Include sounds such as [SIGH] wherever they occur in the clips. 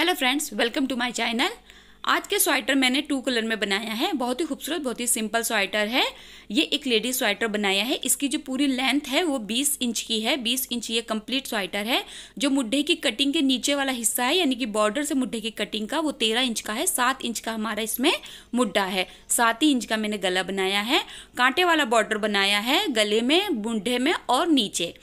hello friends welcome to my channel आज के sweater मैंने टू कलर में बनाया है बहुत ही खूबसूरत बहुत ही सिंपल स्वेटर है ये एक लेडीज स्वेटर बनाया है इसकी जो पूरी लेंथ है वो 20 इंच की है 20 इंच ये कंप्लीट स्वेटर है जो मुड्ढे की कटिंग के नीचे वाला हिस्सा है यानी कि बॉर्डर से मुड्ढे की कटिंग का वो 13 इंच का है 7 इंच का हमारा इसमें मुड्ढा है सात ही इंच का मैंने गला बनाया है कांटे वाला बॉर्डर बनाया है गले में मुड्ढे में और नीचे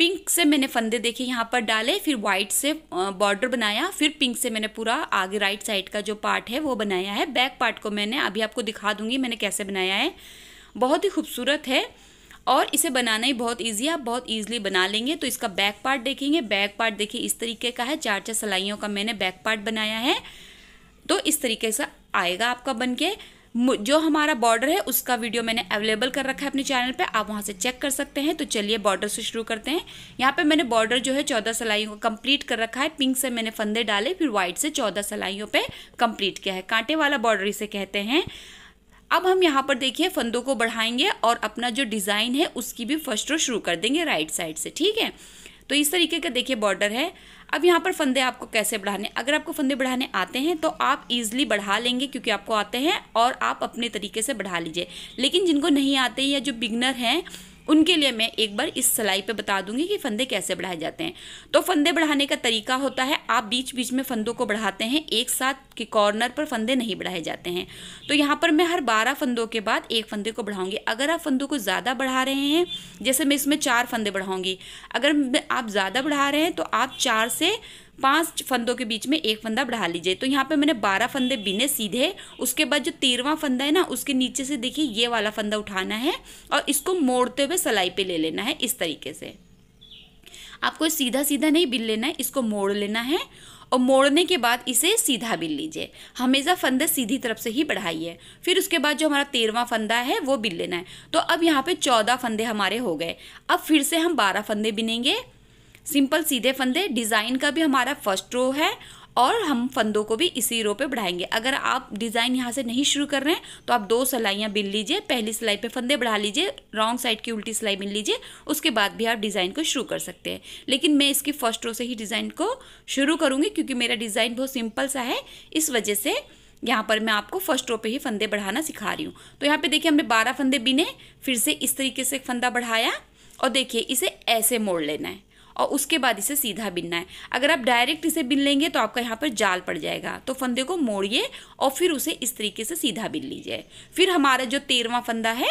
पिंक से मैंने फंदे देखे यहाँ पर डाले फिर वाइट से बॉर्डर बनाया फिर पिंक से मैंने पूरा आगे राइट साइड का जो पार्ट है वो बनाया है बैक पार्ट को मैंने अभी आपको दिखा दूंगी मैंने कैसे बनाया है बहुत ही खूबसूरत है और इसे बनाना ही बहुत ईजी है आप बहुत ईजिली बना लेंगे तो इसका बैक पार्ट देखेंगे बैक पार्ट देखिए इस तरीके का है चार चार सलाइयों का मैंने बैक पार्ट बनाया है तो इस तरीके से आएगा आपका बन के जो हमारा बॉर्डर है उसका वीडियो मैंने अवेलेबल कर रखा है अपने चैनल पे आप वहाँ से चेक कर सकते हैं तो चलिए बॉर्डर से शुरू करते हैं यहाँ पे मैंने बॉर्डर जो है चौदह सलाइयों का कंप्लीट कर रखा है पिंक से मैंने फंदे डाले फिर व्हाइट से चौदह सलाइयों पे कंप्लीट किया है कांटे वाला बॉर्डर इसे कहते हैं अब हम यहाँ पर देखिए फंदों को बढ़ाएंगे और अपना जो डिज़ाइन है उसकी भी फर्स्ट रो शुरू कर देंगे राइट साइड से ठीक है तो इस तरीके का देखिए बॉर्डर है अब यहाँ पर फंदे आपको कैसे बढ़ाने अगर आपको फंदे बढ़ाने आते हैं तो आप इजिली बढ़ा लेंगे क्योंकि आपको आते हैं और आप अपने तरीके से बढ़ा लीजिए लेकिन जिनको नहीं आते या जो बिगनर हैं उनके लिए मैं एक बार इस सिलाई पे बता दूंगी कि फंदे कैसे बढ़ाए जाते हैं तो फंदे बढ़ाने का तरीका होता है आप बीच बीच में फंदों को बढ़ाते हैं एक साथ के कॉर्नर पर फंदे नहीं बढ़ाए जाते हैं तो यहाँ पर मैं हर बारह फंदों के बाद एक फंदे को बढ़ाऊंगी अगर आप फंदों को ज़्यादा बढ़ा रहे हैं जैसे मैं इसमें चार फंदे बढ़ाऊंगी अगर आप ज़्यादा बढ़ा रहे हैं तो आप चार से पांच फंदों के बीच में एक फंदा बढ़ा लीजिए तो यहाँ पे मैंने बारह फंदे बिने सीधे उसके बाद जो तेरवा फंदा है ना उसके नीचे से देखिए ये वाला फंदा उठाना है और इसको मोड़ते हुए सलाई पे ले लेना है इस तरीके से आपको सीधा सीधा नहीं बिल लेना है इसको मोड़ लेना है और मोड़ने के बाद इसे सीधा बिल लीजिए हमेशा फंदे सीधी तरफ से ही बढ़ाइए फिर उसके बाद जो हमारा तेरवा फंदा है वो बिल लेना है तो अब यहाँ पे चौदह फंदे हमारे हो गए अब फिर से हम बारह फंदे बिनेंगे सिंपल सीधे फंदे डिज़ाइन का भी हमारा फर्स्ट रो है और हम फंदों को भी इसी रो पे बढ़ाएंगे अगर आप डिज़ाइन यहाँ से नहीं शुरू कर रहे हैं तो आप दो सिलाइयाँ बिन लीजिए पहली सिलाई पे फंदे बढ़ा लीजिए रॉन्ग साइड की उल्टी सिलाई बिन लीजिए उसके बाद भी आप डिज़ाइन को शुरू कर सकते हैं लेकिन मैं इसकी फर्स्ट रो से ही डिज़ाइन को शुरू करूँगी क्योंकि मेरा डिज़ाइन बहुत सिंपल सा है इस वजह से यहाँ पर मैं आपको फर्स्ट रो पे ही फंदे बढ़ाना सिखा रही हूँ तो यहाँ पे देखिए हमने बारह फंदे बिने फिर से इस तरीके से फंदा बढ़ाया और देखिए इसे ऐसे मोड़ लेना है और उसके बाद इसे सीधा बिनना है अगर आप डायरेक्ट इसे बिन लेंगे तो आपका यहाँ पर जाल पड़ जाएगा तो फंदे को मोड़िए और फिर उसे इस तरीके से सीधा बिन लीजिए फिर हमारा जो तेरवा फंदा है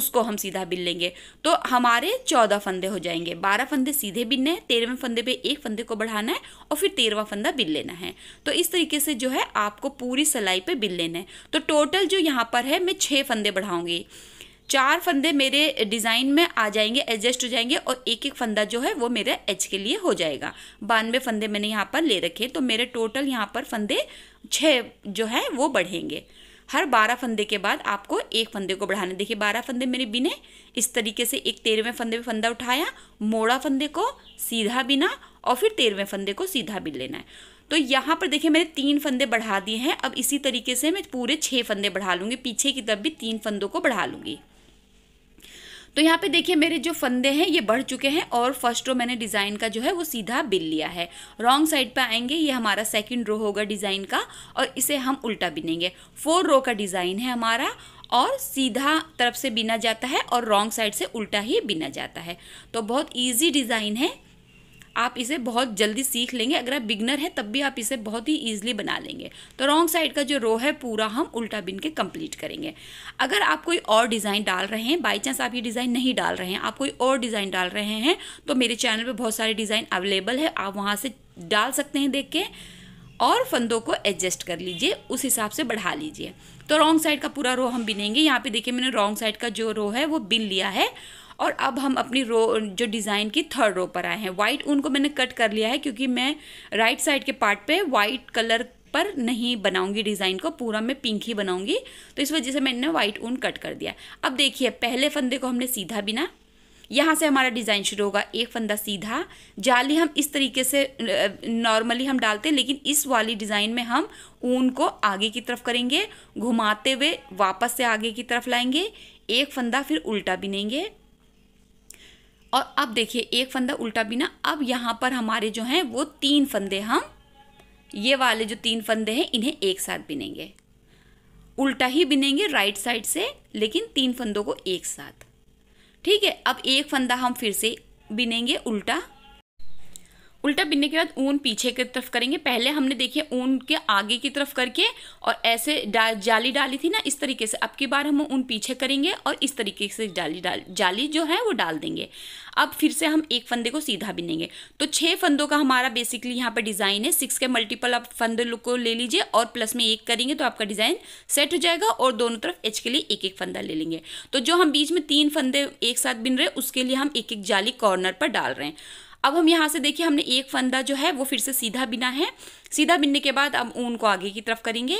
उसको हम सीधा बिन लेंगे तो हमारे चौदह फंदे हो जाएंगे बारह फंदे सीधे बिनने हैं तेरहवें फंदे पे एक फंदे को बढ़ाना है और फिर तेरहवा फंदा बिन लेना है तो इस तरीके से जो है आपको पूरी सिलाई पे बिन लेना है तो टोटल जो यहाँ पर है मैं छः फंदे बढ़ाऊंगी चार फंदे मेरे डिज़ाइन में आ जाएंगे एडजस्ट हो जाएंगे और एक एक फंदा जो है वो मेरे एच के लिए हो जाएगा बानवे फंदे मैंने यहाँ पर ले रखे तो मेरे टोटल यहाँ पर फंदे छः जो है वो बढ़ेंगे हर बारह फंदे के बाद आपको एक फंदे को बढ़ाना देखिए बारह फंदे मेरे बिने इस तरीके से एक तेरहवें फंदे में फंदा उठाया मोड़ा फंदे को सीधा बिना और फिर तेरहवें फंदे को सीधा बिन लेना है तो यहाँ पर देखिए मैंने तीन फंदे बढ़ा दिए हैं अब इसी तरीके से मैं पूरे छः फंदे बढ़ा लूँगी पीछे की तरफ भी तीन फंदों को बढ़ा लूँगी तो यहाँ पे देखिए मेरे जो फंदे हैं ये बढ़ चुके हैं और फर्स्ट रो मैंने डिज़ाइन का जो है वो सीधा बिल लिया है रॉन्ग साइड पे आएंगे ये हमारा सेकंड रो होगा डिज़ाइन का और इसे हम उल्टा बिनेंगे फोर रो का डिज़ाइन है हमारा और सीधा तरफ से बिना जाता है और रॉन्ग साइड से उल्टा ही बिना जाता है तो बहुत ईजी डिज़ाइन है आप इसे बहुत जल्दी सीख लेंगे अगर आप बिगनर हैं तब भी आप इसे बहुत ही ईजिली बना लेंगे तो रॉन्ग साइड का जो रो है पूरा हम उल्टा बिन के कंप्लीट करेंगे अगर आप कोई और डिज़ाइन डाल रहे हैं बाई चांस आप ये डिज़ाइन नहीं डाल रहे हैं आप कोई और डिज़ाइन डाल रहे हैं तो मेरे चैनल पर बहुत सारे डिज़ाइन अवेलेबल है आप वहाँ से डाल सकते हैं देख के और फंदों को एडजस्ट कर लीजिए उस हिसाब से बढ़ा लीजिए तो रॉन्ग साइड का पूरा रो हम बिनेंगे यहाँ पे देखिए मैंने रॉन्ग साइड का जो रो है वो बिन लिया है और अब हम अपनी रो जो डिज़ाइन की थर्ड रो पर आए हैं वाइट ऊन को मैंने कट कर लिया है क्योंकि मैं राइट साइड के पार्ट पे वाइट कलर पर नहीं बनाऊंगी डिज़ाइन को पूरा मैं पिंक ही बनाऊंगी तो इस वजह से मैंने वाइट ऊन कट कर दिया अब देखिए पहले फंदे को हमने सीधा बिना यहाँ से हमारा डिज़ाइन शुरू होगा एक फंदा सीधा जाली हम इस तरीके से नॉर्मली हम डालते हैं लेकिन इस वाली डिज़ाइन में हम ऊन को आगे की तरफ करेंगे घुमाते हुए वापस से आगे की तरफ लाएंगे एक फंदा फिर उल्टा बिनेंगे और अब देखिए एक फंदा उल्टा बिना अब यहाँ पर हमारे जो हैं वो तीन फंदे हम ये वाले जो तीन फंदे हैं इन्हें एक साथ बिनेंगे उल्टा ही बिनेंगे राइट साइड से लेकिन तीन फंदों को एक साथ ठीक है अब एक फंदा हम फिर से बिनेंगे उल्टा उल्टा बिनने के बाद ऊन पीछे की तरफ करेंगे पहले हमने देखिए ऊन के आगे की तरफ करके और ऐसे डा, जाली डाली थी ना इस तरीके से अब की बार हम ऊन पीछे करेंगे और इस तरीके से जाली डाल जाली जो है वो डाल देंगे अब फिर से हम एक फंदे को सीधा बिनेंगे तो छः फंदों का हमारा बेसिकली यहाँ पर डिज़ाइन है सिक्स के मल्टीपल आप फंदे को ले लीजिए और प्लस में एक करेंगे तो आपका डिज़ाइन सेट हो जाएगा और दोनों तरफ एच के लिए एक एक फंदा ले लेंगे तो जो हम बीच में तीन फंदे एक साथ बिन रहे उसके लिए हम एक एक जाली कॉर्नर पर डाल रहे हैं अब हम यहाँ से देखिए हमने एक फंदा जो है वो फिर से सीधा बिना है सीधा बिनने के बाद अब ऊन को आगे की तरफ करेंगे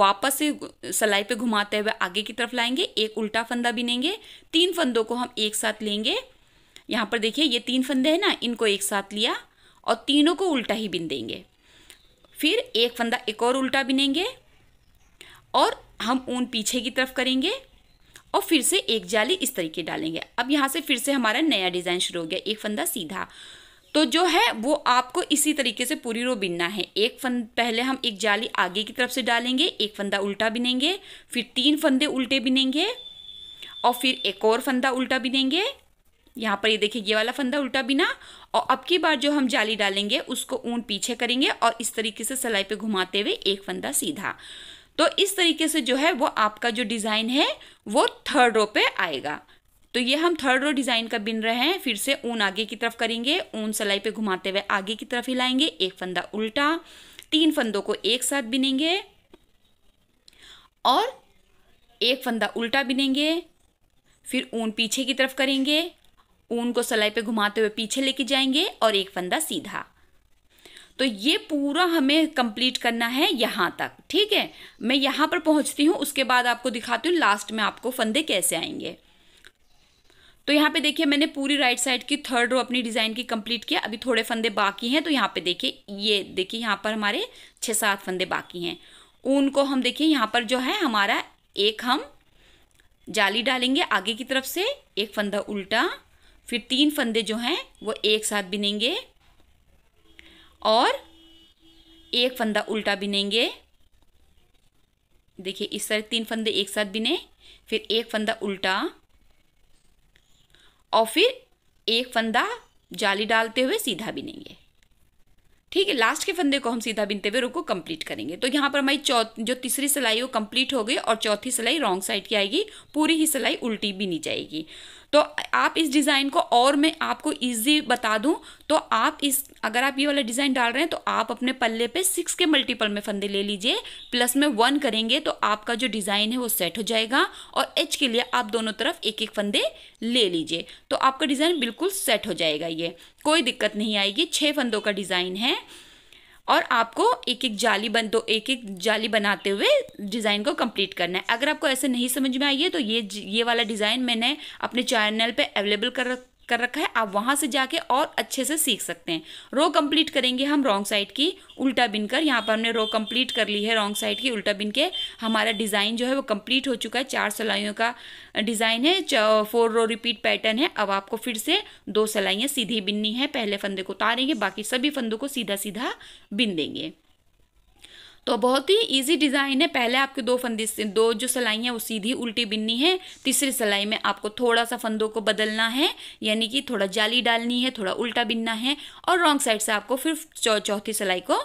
वापस से सलाई पे घुमाते हुए आगे की तरफ लाएंगे एक उल्टा फंदा बिनेंगे तीन फंदों को हम एक साथ लेंगे यहाँ पर देखिए ये तीन फंदे हैं ना इनको एक साथ लिया और तीनों को उल्टा ही बिन देंगे फिर एक फंदा एक और उल्टा बिनेंगे और हम ऊन पीछे की तरफ करेंगे और फिर से एक जाली इस तरीके डालेंगे अब यहाँ से फिर से हमारा नया डिज़ाइन शुरू हो गया एक फंदा सीधा तो जो है वो आपको इसी तरीके से पूरी रो बिनना है एक फंद पहले हम एक जाली आगे की तरफ से डालेंगे एक फंदा उल्टा बिनेंगे फिर तीन फंदे उल्टे बिनेंगे और फिर एक और फंदा उल्टा बिनेंगे यहाँ पर ये देखिए ये वाला फंदा उल्टा बिना और अब की बार जो हम जाली डालेंगे उसको ऊन पीछे करेंगे और इस तरीके से सिलाई पे घुमाते हुए एक फंदा सीधा तो इस तरीके से जो है वो आपका जो डिज़ाइन है वो थर्ड रो पे आएगा तो ये हम थर्ड रो डिज़ाइन का बिन रहे हैं फिर से ऊन आगे की तरफ करेंगे ऊन सलाई पे घुमाते हुए आगे की तरफ हिलाएंगे एक फंदा उल्टा तीन फंदों को एक साथ बिनेंगे और एक फंदा उल्टा बिनेंगे फिर ऊन पीछे की तरफ करेंगे ऊन को सलाई पे घुमाते हुए पीछे लेके जाएंगे और एक फंदा सीधा तो ये पूरा हमें कंप्लीट करना है यहाँ तक ठीक है मैं यहाँ पर पहुँचती हूँ उसके बाद आपको दिखाती हूँ लास्ट में आपको फंदे कैसे आएंगे तो यहाँ पे देखिए मैंने पूरी राइट साइड की थर्ड रो अपनी डिज़ाइन की कंप्लीट किया अभी थोड़े फंदे बाकी हैं तो यहाँ पे देखिए ये देखिए यहाँ पर हमारे छः सात फंदे बाकी हैं उनको हम देखिए यहाँ पर जो है हमारा एक हम जाली डालेंगे आगे की तरफ से एक फंदा उल्टा फिर तीन फंदे जो हैं वो एक साथ बिनेंगे और एक फंदा उल्टा बिनेंगे देखिए इस तरह तीन फंदे एक साथ बिने फिर एक फंदा उल्टा और फिर एक फंदा जाली डालते हुए सीधा बिनेंगे ठीक है लास्ट के फंदे को हम सीधा बिनते हुए रुको कंप्लीट करेंगे तो यहाँ पर हमारी चौथ जो तीसरी सिलाई वो कंप्लीट हो गई और चौथी सिलाई रॉन्ग साइड की आएगी पूरी ही सिलाई उल्टी बिनी जाएगी तो आप इस डिज़ाइन को और मैं आपको ईजी बता दूँ तो आप इस अगर आप ये वाला डिज़ाइन डाल रहे हैं तो आप अपने पल्ले पे सिक्स के मल्टीपल में फंदे ले लीजिए प्लस में वन करेंगे तो आपका जो डिज़ाइन है वो सेट हो जाएगा और एच के लिए आप दोनों तरफ एक एक फंदे ले लीजिए तो आपका डिज़ाइन बिल्कुल सेट हो जाएगा ये कोई दिक्कत नहीं आएगी छः फंदों का डिज़ाइन है और आपको एक एक जाली बन दो तो एक एक जाली बनाते हुए डिज़ाइन को कंप्लीट करना है अगर आपको ऐसे नहीं समझ में आई है तो ये ये वाला डिज़ाइन मैंने अपने चैनल पे अवेलेबल कर कर रखा है आप वहाँ से जाके और अच्छे से सीख सकते हैं रो कंप्लीट करेंगे हम रॉन्ग साइड की उल्टा बिन कर यहाँ पर हमने रो कंप्लीट कर ली है रॉन्ग साइड की उल्टा बिन के हमारा डिज़ाइन जो है वो कंप्लीट हो चुका है चार सिलाइयों का डिज़ाइन है फोर रो रिपीट पैटर्न है अब आपको फिर से दो सिलाइयाँ सीधी बिननी है पहले फंदे को उतारेंगे बाकी सभी फंदों को सीधा सीधा बिन देंगे तो बहुत ही ईजी डिज़ाइन है पहले आपके दो फंदे दो जो सिलाई है वो सीधी उल्टी बिननी है तीसरी सिलाई में आपको थोड़ा सा फंदों को बदलना है यानी कि थोड़ा जाली डालनी है थोड़ा उल्टा बिनना है और रॉन्ग साइड से आपको फिर चौथी सिलाई को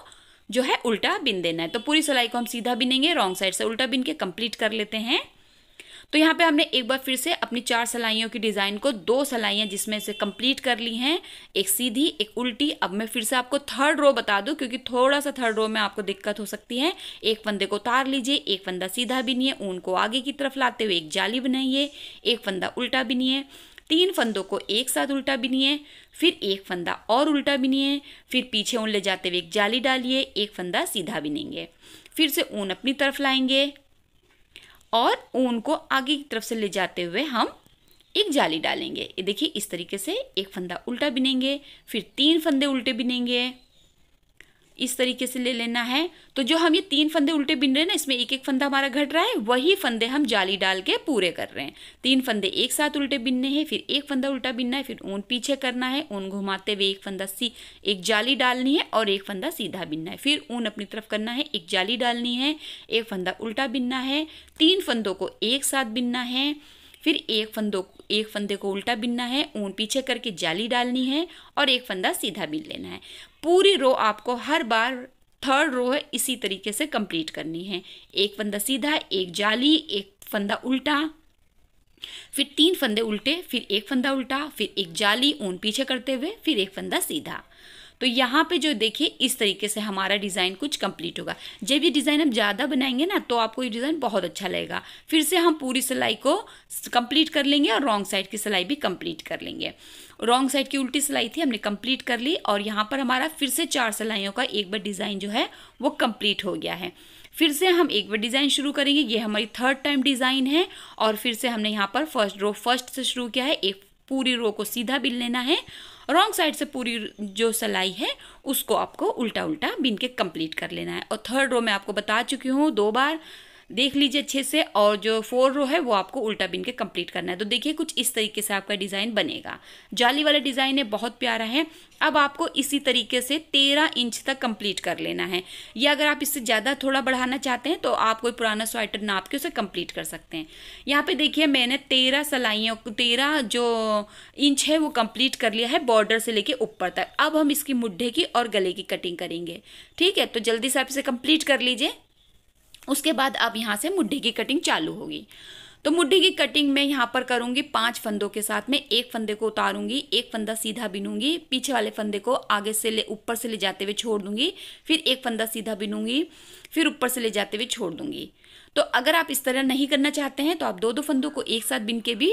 जो है उल्टा बिन देना है तो पूरी सिलाई को हम सीधा बिनेंगे रॉन्ग साइड से उल्टा बिन के कंप्लीट कर लेते हैं तो यहाँ पे हमने एक बार फिर से अपनी चार सलाइयों की डिज़ाइन को दो सलाइयाँ जिसमें से कंप्लीट कर ली हैं एक सीधी एक उल्टी अब मैं फिर से आपको थर्ड रो बता दूँ क्योंकि थोड़ा सा थर्ड रो में आपको दिक्कत हो सकती है एक फंदे को उतार लीजिए एक फंदा सीधा भी नहीं है ऊन को आगे की तरफ लाते हुए एक जाली बनाइए एक फंदा उल्टा भी नहीं है तीन फंदों को एक साथ उल्टा भी नहीं है फिर एक फंदा और उल्टा भी नहीं है फिर पीछे ऊन ले जाते हुए एक जाली डालिए एक फंदा सीधा बिनेंगे फिर से ऊन अपनी तरफ लाएंगे और ऊन को आगे की तरफ से ले जाते हुए हम एक जाली डालेंगे ये देखिए इस तरीके से एक फंदा उल्टा बिनेंगे फिर तीन फंदे उल्टे बिनेंगे इस तरीके से ले लेना है तो जो हम ये तीन फंदे उल्टे बिन रहे हैं ना इसमें एक एक फंदा हमारा घट रहा है वही फंदे हम जाली डाल के पूरे कर रहे हैं तीन फंदे एक साथ उल्टे बिनने हैं फिर एक फंदा उल्टा बिनना है फिर ऊन पीछे करना है ऊन घुमाते हुए एक फंदा सी एक जाली डालनी है और एक फंदा सीधा बिनना है फिर ऊन अपनी तरफ करना है एक जाली डालनी है एक फंदा उल्टा बिनना है तीन फंदों को एक साथ बिनना है फिर एक फंदो एक फंदे को उल्टा बिनना है ऊन पीछे करके जाली डालनी है और एक फंदा सीधा बिन लेना है पूरी रो आपको हर बार थर्ड रो है इसी तरीके से कंप्लीट करनी है एक फंदा सीधा एक जाली एक फंदा उल्टा फिर तीन फंदे उल्टे फिर एक फंदा उल्टा फिर एक जाली ऊन पीछे करते हुए फिर एक फंदा सीधा तो यहाँ पे जो देखिए इस तरीके से हमारा डिज़ाइन कुछ कंप्लीट होगा जब ये डिज़ाइन हम ज़्यादा बनाएंगे ना तो आपको ये डिज़ाइन बहुत अच्छा लगेगा फिर से हम पूरी सिलाई को कंप्लीट कर लेंगे और रॉन्ग साइड की सिलाई भी कंप्लीट कर लेंगे रॉन्ग साइड की उल्टी सिलाई थी हमने कंप्लीट कर ली और यहाँ पर हमारा फिर से चार सिलाइयों का एक बार डिज़ाइन जो है वो कंप्लीट हो गया है फिर से हम एक बार डिज़ाइन शुरू करेंगे ये हमारी थर्ड टाइम डिज़ाइन है और फिर से हमने यहाँ पर फर्स्ट रो फर्स्ट से शुरू किया है एक पूरी रो को सीधा बिल लेना है रॉन्ग साइड से पूरी जो सिलाई है उसको आपको उल्टा उल्टा बीन के कंप्लीट कर लेना है और थर्ड रो में आपको बता चुकी हूँ दो बार देख लीजिए अच्छे से और जो फोर रो है वो आपको उल्टा बिन के कंप्लीट करना है तो देखिए कुछ इस तरीके से आपका डिज़ाइन बनेगा जाली वाला डिज़ाइन है बहुत प्यारा है अब आपको इसी तरीके से तेरह इंच तक कंप्लीट कर लेना है या अगर आप इससे ज़्यादा थोड़ा बढ़ाना चाहते हैं तो आप कोई पुराना स्वेटर नाप के उसे कंप्लीट कर सकते हैं यहाँ पे देखिए मैंने तेरह सलाइयों तेरह जो इंच है वो कंप्लीट कर लिया है बॉर्डर से लेके ऊपर तक अब हम इसकी मुड्ढे की और गले की कटिंग करेंगे ठीक है तो जल्दी से आप इसे कंप्लीट कर लीजिए उसके बाद अब यहाँ से मुड्ढे की कटिंग चालू होगी तो मुड्ढी की कटिंग मैं यहाँ पर करूँगी पांच फंदों के साथ में एक फंदे को उतारूंगी एक फंदा सीधा बिनूंगी पीछे वाले फंदे को आगे से ले ऊपर से ले जाते हुए छोड़ दूंगी फिर एक फंदा सीधा बिनूंगी फिर ऊपर से ले जाते हुए छोड़ दूंगी तो अगर आप इस तरह नहीं करना चाहते हैं तो आप दो दो फंदों को एक साथ बिन के भी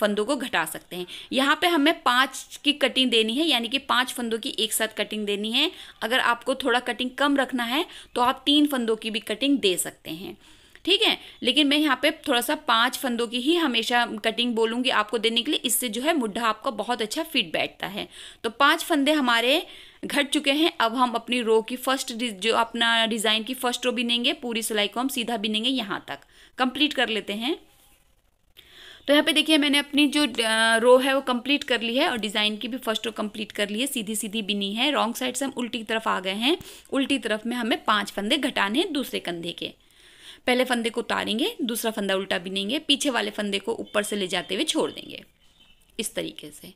फंदों को घटा सकते हैं यहाँ पे हमें पांच की कटिंग देनी है यानी कि पांच फंदों की एक साथ कटिंग देनी है अगर आपको थोड़ा कटिंग कम रखना है तो आप तीन फंदों की भी कटिंग दे सकते हैं ठीक है लेकिन मैं यहाँ पे थोड़ा सा पांच फंदों की ही हमेशा कटिंग बोलूंगी आपको देने के लिए इससे जो है मुड्ढा आपका बहुत अच्छा फिट बैठता है तो पांच फंदे हमारे घट चुके हैं अब हम अपनी रो की फर्स्ट जो अपना डिज़ाइन की फर्स्ट रो बिनेंगे पूरी सिलाई को हम सीधा बिनेंगे यहाँ तक कंप्लीट कर लेते हैं तो यहाँ पे देखिए मैंने अपनी जो रो है वो कंप्लीट कर ली है और डिज़ाइन की भी फर्स्ट रो कंप्लीट कर ली है सीधी सीधी बिनी है रॉन्ग साइड से हम उल्टी तरफ आ गए हैं उल्टी तरफ में हमें पांच फंदे घटाने हैं दूसरे कंधे के पहले फंदे को उतारेंगे दूसरा फंदा उल्टा बिनेंगे पीछे वाले फंदे को ऊपर से ले जाते हुए छोड़ देंगे इस तरीके से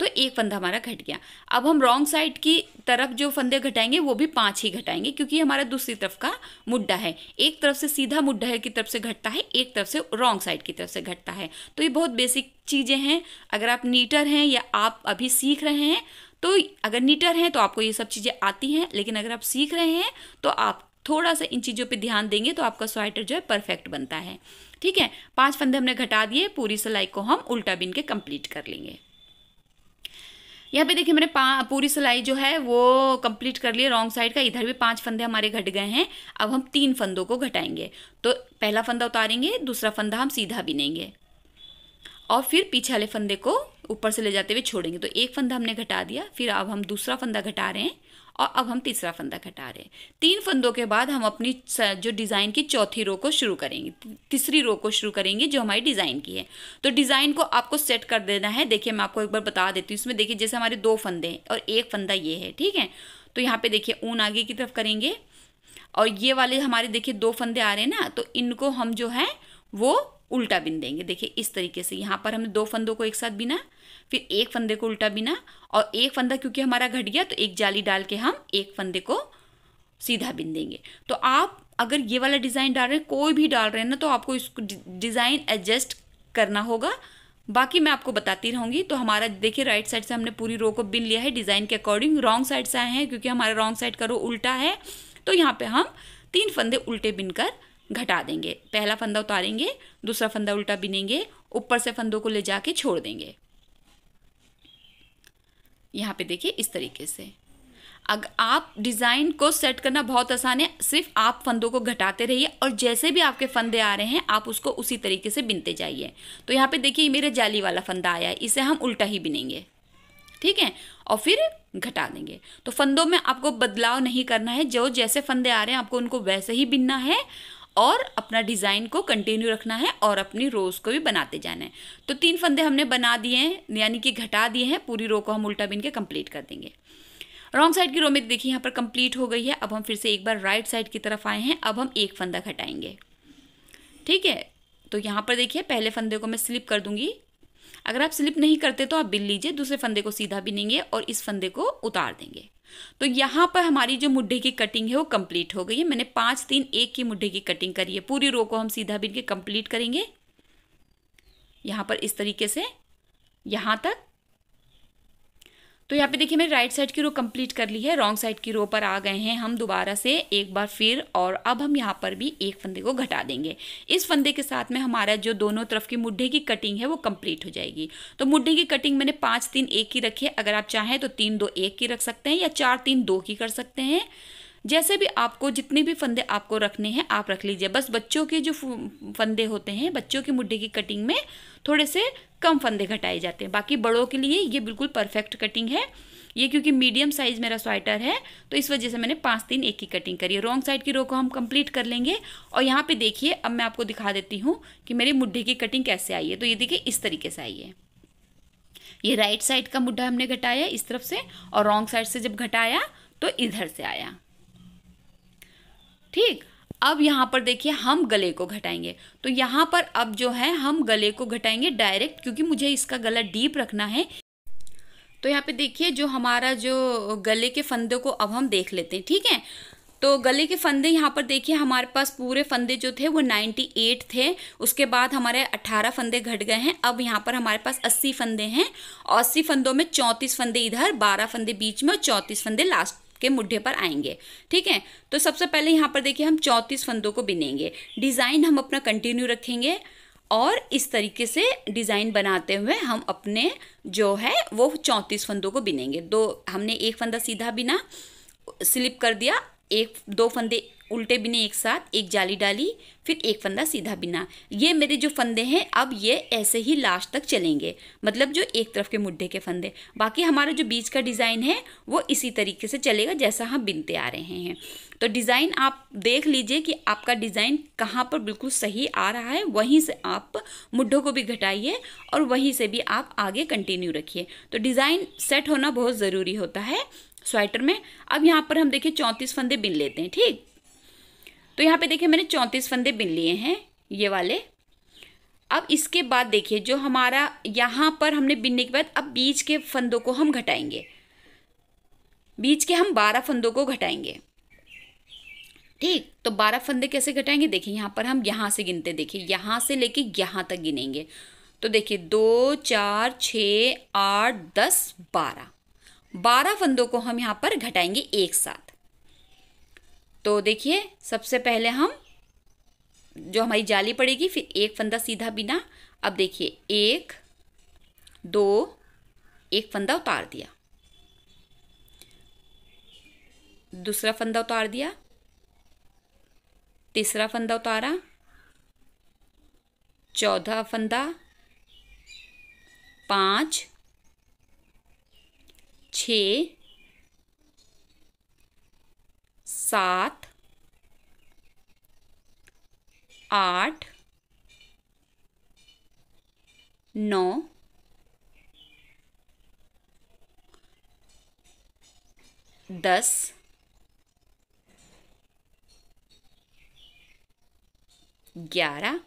तो एक फंदा हमारा घट गया अब हम रॉन्ग साइड की तरफ जो फंदे घटाएंगे वो भी पाँच ही घटाएंगे क्योंकि हमारा दूसरी तरफ का मुड्ढा है एक तरफ से सीधा मुड्ढा की तरफ से घटता है एक तरफ से रॉन्ग साइड की तरफ से घटता है तो ये बहुत बेसिक चीज़ें हैं अगर आप नीटर हैं या आप अभी सीख रहे हैं तो अगर नीटर हैं तो आपको ये सब चीज़ें आती हैं लेकिन अगर आप सीख रहे हैं तो आप थोड़ा सा इन चीज़ों पे ध्यान देंगे तो आपका स्वेटर जो है परफेक्ट बनता है ठीक है पांच फंदे हमने घटा दिए पूरी सिलाई को हम उल्टा बिन के कंप्लीट कर लेंगे यहाँ पे देखिए मैंने पूरी सिलाई जो है वो कंप्लीट कर लिए रॉन्ग साइड का इधर भी पांच फंदे हमारे घट गए हैं अब हम तीन फंदों को घटाएंगे तो पहला फंदा उतारेंगे दूसरा फंदा हम सीधा बिनेंगे और फिर पीछे वाले फंदे को ऊपर से ले जाते हुए छोड़ेंगे तो एक फंदा हमने घटा दिया फिर अब हम दूसरा फंदा घटा रहे हैं और अब हम तीसरा फंदा घटा रहे हैं तीन फंदों के बाद हम अपनी जो डिज़ाइन की चौथी रो को शुरू करेंगे तीसरी रो को शुरू करेंगे जो हमारी डिज़ाइन की है तो डिज़ाइन को आपको सेट कर देना है देखिए मैं आपको एक बार बता देती हूँ इसमें देखिए जैसे हमारे दो फंदे हैं और एक फंदा ये है ठीक है तो यहाँ पर देखिए ऊन आगे की तरफ करेंगे और ये वाले हमारे देखिए दो फंदे आ रहे हैं ना तो इनको हम जो है वो उल्टा बिन देंगे देखिए इस तरीके से यहाँ पर हमने दो फंदों को एक साथ बिना फिर एक फंदे को उल्टा बिना और एक फंदा क्योंकि हमारा घट गया तो एक जाली डाल के हम एक फंदे को सीधा बिन देंगे तो आप अगर ये वाला डिज़ाइन डाल रहे हैं कोई भी डाल रहे हैं ना तो आपको इसको डिज़ाइन एडजस्ट करना होगा बाकी मैं आपको बताती रहूँगी तो हमारा देखिए राइट साइड से हमने पूरी रो को बिन लिया है डिज़ाइन के अकॉर्डिंग रॉन्ग साइड से आए हैं क्योंकि हमारा रॉन्ग साइड का रो उल्टा है तो यहाँ पे हम तीन फंदे उल्टे बिनकर घटा देंगे पहला फंदा उतारेंगे दूसरा फंदा उल्टा बिनेंगे ऊपर से फंदों को ले जाके छोड़ देंगे यहाँ पे देखिए इस तरीके से अगर आप डिज़ाइन को सेट करना बहुत आसान है सिर्फ आप फंदों को घटाते रहिए और जैसे भी आपके फंदे आ रहे हैं आप उसको उसी तरीके से बिनते जाइए तो यहाँ पे देखिए मेरा जाली वाला फंदा आया है इसे हम उल्टा ही बिनेंगे ठीक है और फिर घटा देंगे तो फंदों में आपको बदलाव नहीं करना है जो जैसे फंदे आ रहे हैं आपको उनको वैसे ही बिनना है और अपना डिज़ाइन को कंटिन्यू रखना है और अपनी रोज़ को भी बनाते जाना है तो तीन फंदे हमने बना दिए हैं यानी कि घटा दिए हैं पूरी रो को हम उल्टा बिन के कंप्लीट कर देंगे रॉन्ग साइड की रो में देखिए यहाँ पर कंप्लीट हो गई है अब हम फिर से एक बार राइट साइड की तरफ आए हैं अब हम एक फंदा घटाएंगे ठीक है तो यहाँ पर देखिए पहले फंदे को मैं स्लिप कर दूंगी अगर आप स्लिप नहीं करते तो आप बिल लीजिए दूसरे फंदे को सीधा बिनेंगे और इस फंदे को उतार देंगे तो यहाँ पर हमारी जो मुड्ढे की कटिंग है वो कंप्लीट हो गई है मैंने पाँच तीन एक की मुड्ढे की कटिंग करी है पूरी रो को हम सीधा बिन के कंप्लीट करेंगे यहाँ पर इस तरीके से यहाँ तक तो यहाँ पे देखिए मैंने राइट साइड की रो कंप्लीट कर ली है रॉन्ग साइड की रो पर आ गए हैं हम दोबारा से एक बार फिर और अब हम यहाँ पर भी एक फंदे को घटा देंगे इस फंदे के साथ में हमारा जो दोनों तरफ की मुड्ढे की कटिंग है वो कंप्लीट हो जाएगी तो मुड्ढे की कटिंग मैंने पाँच तीन एक की रखी है अगर आप चाहें तो तीन दो एक की रख सकते हैं या चार तीन दो की कर सकते हैं जैसे भी आपको जितने भी फंदे आपको रखने हैं आप रख लीजिए बस बच्चों के जो फंदे होते हैं बच्चों के मुड्ढे की कटिंग में थोड़े से कम फंदे घटाए जाते हैं बाकी बड़ों के लिए ये बिल्कुल परफेक्ट कटिंग है ये क्योंकि मीडियम साइज़ मेरा स्वेटर है तो इस वजह से मैंने पाँच तीन एक की कटिंग करी है रॉन्ग साइड की रो को हम कंप्लीट कर लेंगे और यहाँ पे देखिए अब मैं आपको दिखा देती हूँ कि मेरे मुड्ढे की कटिंग कैसे आई है तो ये देखिए इस तरीके से आई है ये राइट साइड का मुड्ढा हमने घटाया इस तरफ से और रॉन्ग साइड से जब घटाया तो इधर से आया ठीक अब यहाँ पर देखिए हम गले को घटाएंगे तो यहाँ पर अब जो है हम गले को घटाएंगे डायरेक्ट क्योंकि मुझे इसका गला डीप रखना है तो यहाँ पे देखिए जो हमारा जो गले के फंदे को अब हम देख लेते हैं ठीक है तो गले के फंदे यहाँ पर देखिए हमारे पास पूरे फंदे जो थे वो 98 थे उसके बाद हमारे 18 फंदे घट गए हैं अब यहाँ पर हमारे पास 80 फंदे हैं 80 फंदों में 34 फंदे इधर 12 फंदे बीच में और 34 फंदे लास्ट के मुड्ढे पर आएंगे ठीक है तो सबसे पहले यहाँ पर देखिए हम चौंतीस फंदों को बिनेंगे डिज़ाइन हम अपना कंटिन्यू रखेंगे और इस तरीके से डिज़ाइन बनाते हुए हम अपने जो है वो चौंतीस फंदों को बिनेंगे दो हमने एक फंदा सीधा बिना स्लिप कर दिया एक दो फंदे उल्टे बिने एक साथ एक जाली डाली फिर एक फंदा सीधा बिना ये मेरे जो फंदे हैं अब ये ऐसे ही लास्ट तक चलेंगे मतलब जो एक तरफ के मुड्ढे के फंदे बाकी हमारा जो बीच का डिज़ाइन है वो इसी तरीके से चलेगा जैसा हम बिनते आ रहे हैं तो डिज़ाइन आप देख लीजिए कि आपका डिज़ाइन कहाँ पर बिल्कुल सही आ रहा है वहीं से आप मुड्ढों को भी घटाइए और वहीं से भी आप आगे कंटिन्यू रखिए तो डिज़ाइन सेट होना बहुत ज़रूरी होता है स्वेटर में अब यहाँ पर हम देखिए चौंतीस फंदे बिन लेते हैं ठीक तो यहाँ पे देखिए मैंने चौंतीस फंदे बिन लिए हैं ये वाले अब इसके बाद देखिए जो हमारा यहाँ पर हमने बिनने के बाद अब बीच के फंदों को हम घटाएंगे बीच के हम बारह फंदों को घटाएंगे ठीक तो बारह फंदे कैसे घटाएंगे देखिए यहाँ पर हम यहाँ से गिनते देखिए यहाँ से लेके यहाँ तक गिनेंगे तो देखिए दो चार छ आठ दस बारह बारह फंदों को हम यहाँ पर घटाएंगे एक साथ तो देखिए सबसे पहले हम जो हमारी जाली पड़ेगी फिर एक फंदा सीधा बिना अब देखिए एक दो एक फंदा उतार दिया दूसरा फंदा उतार दिया तीसरा फंदा उतारा चौथा फंदा पाँच छ सात आठ नौ दस ग्यारह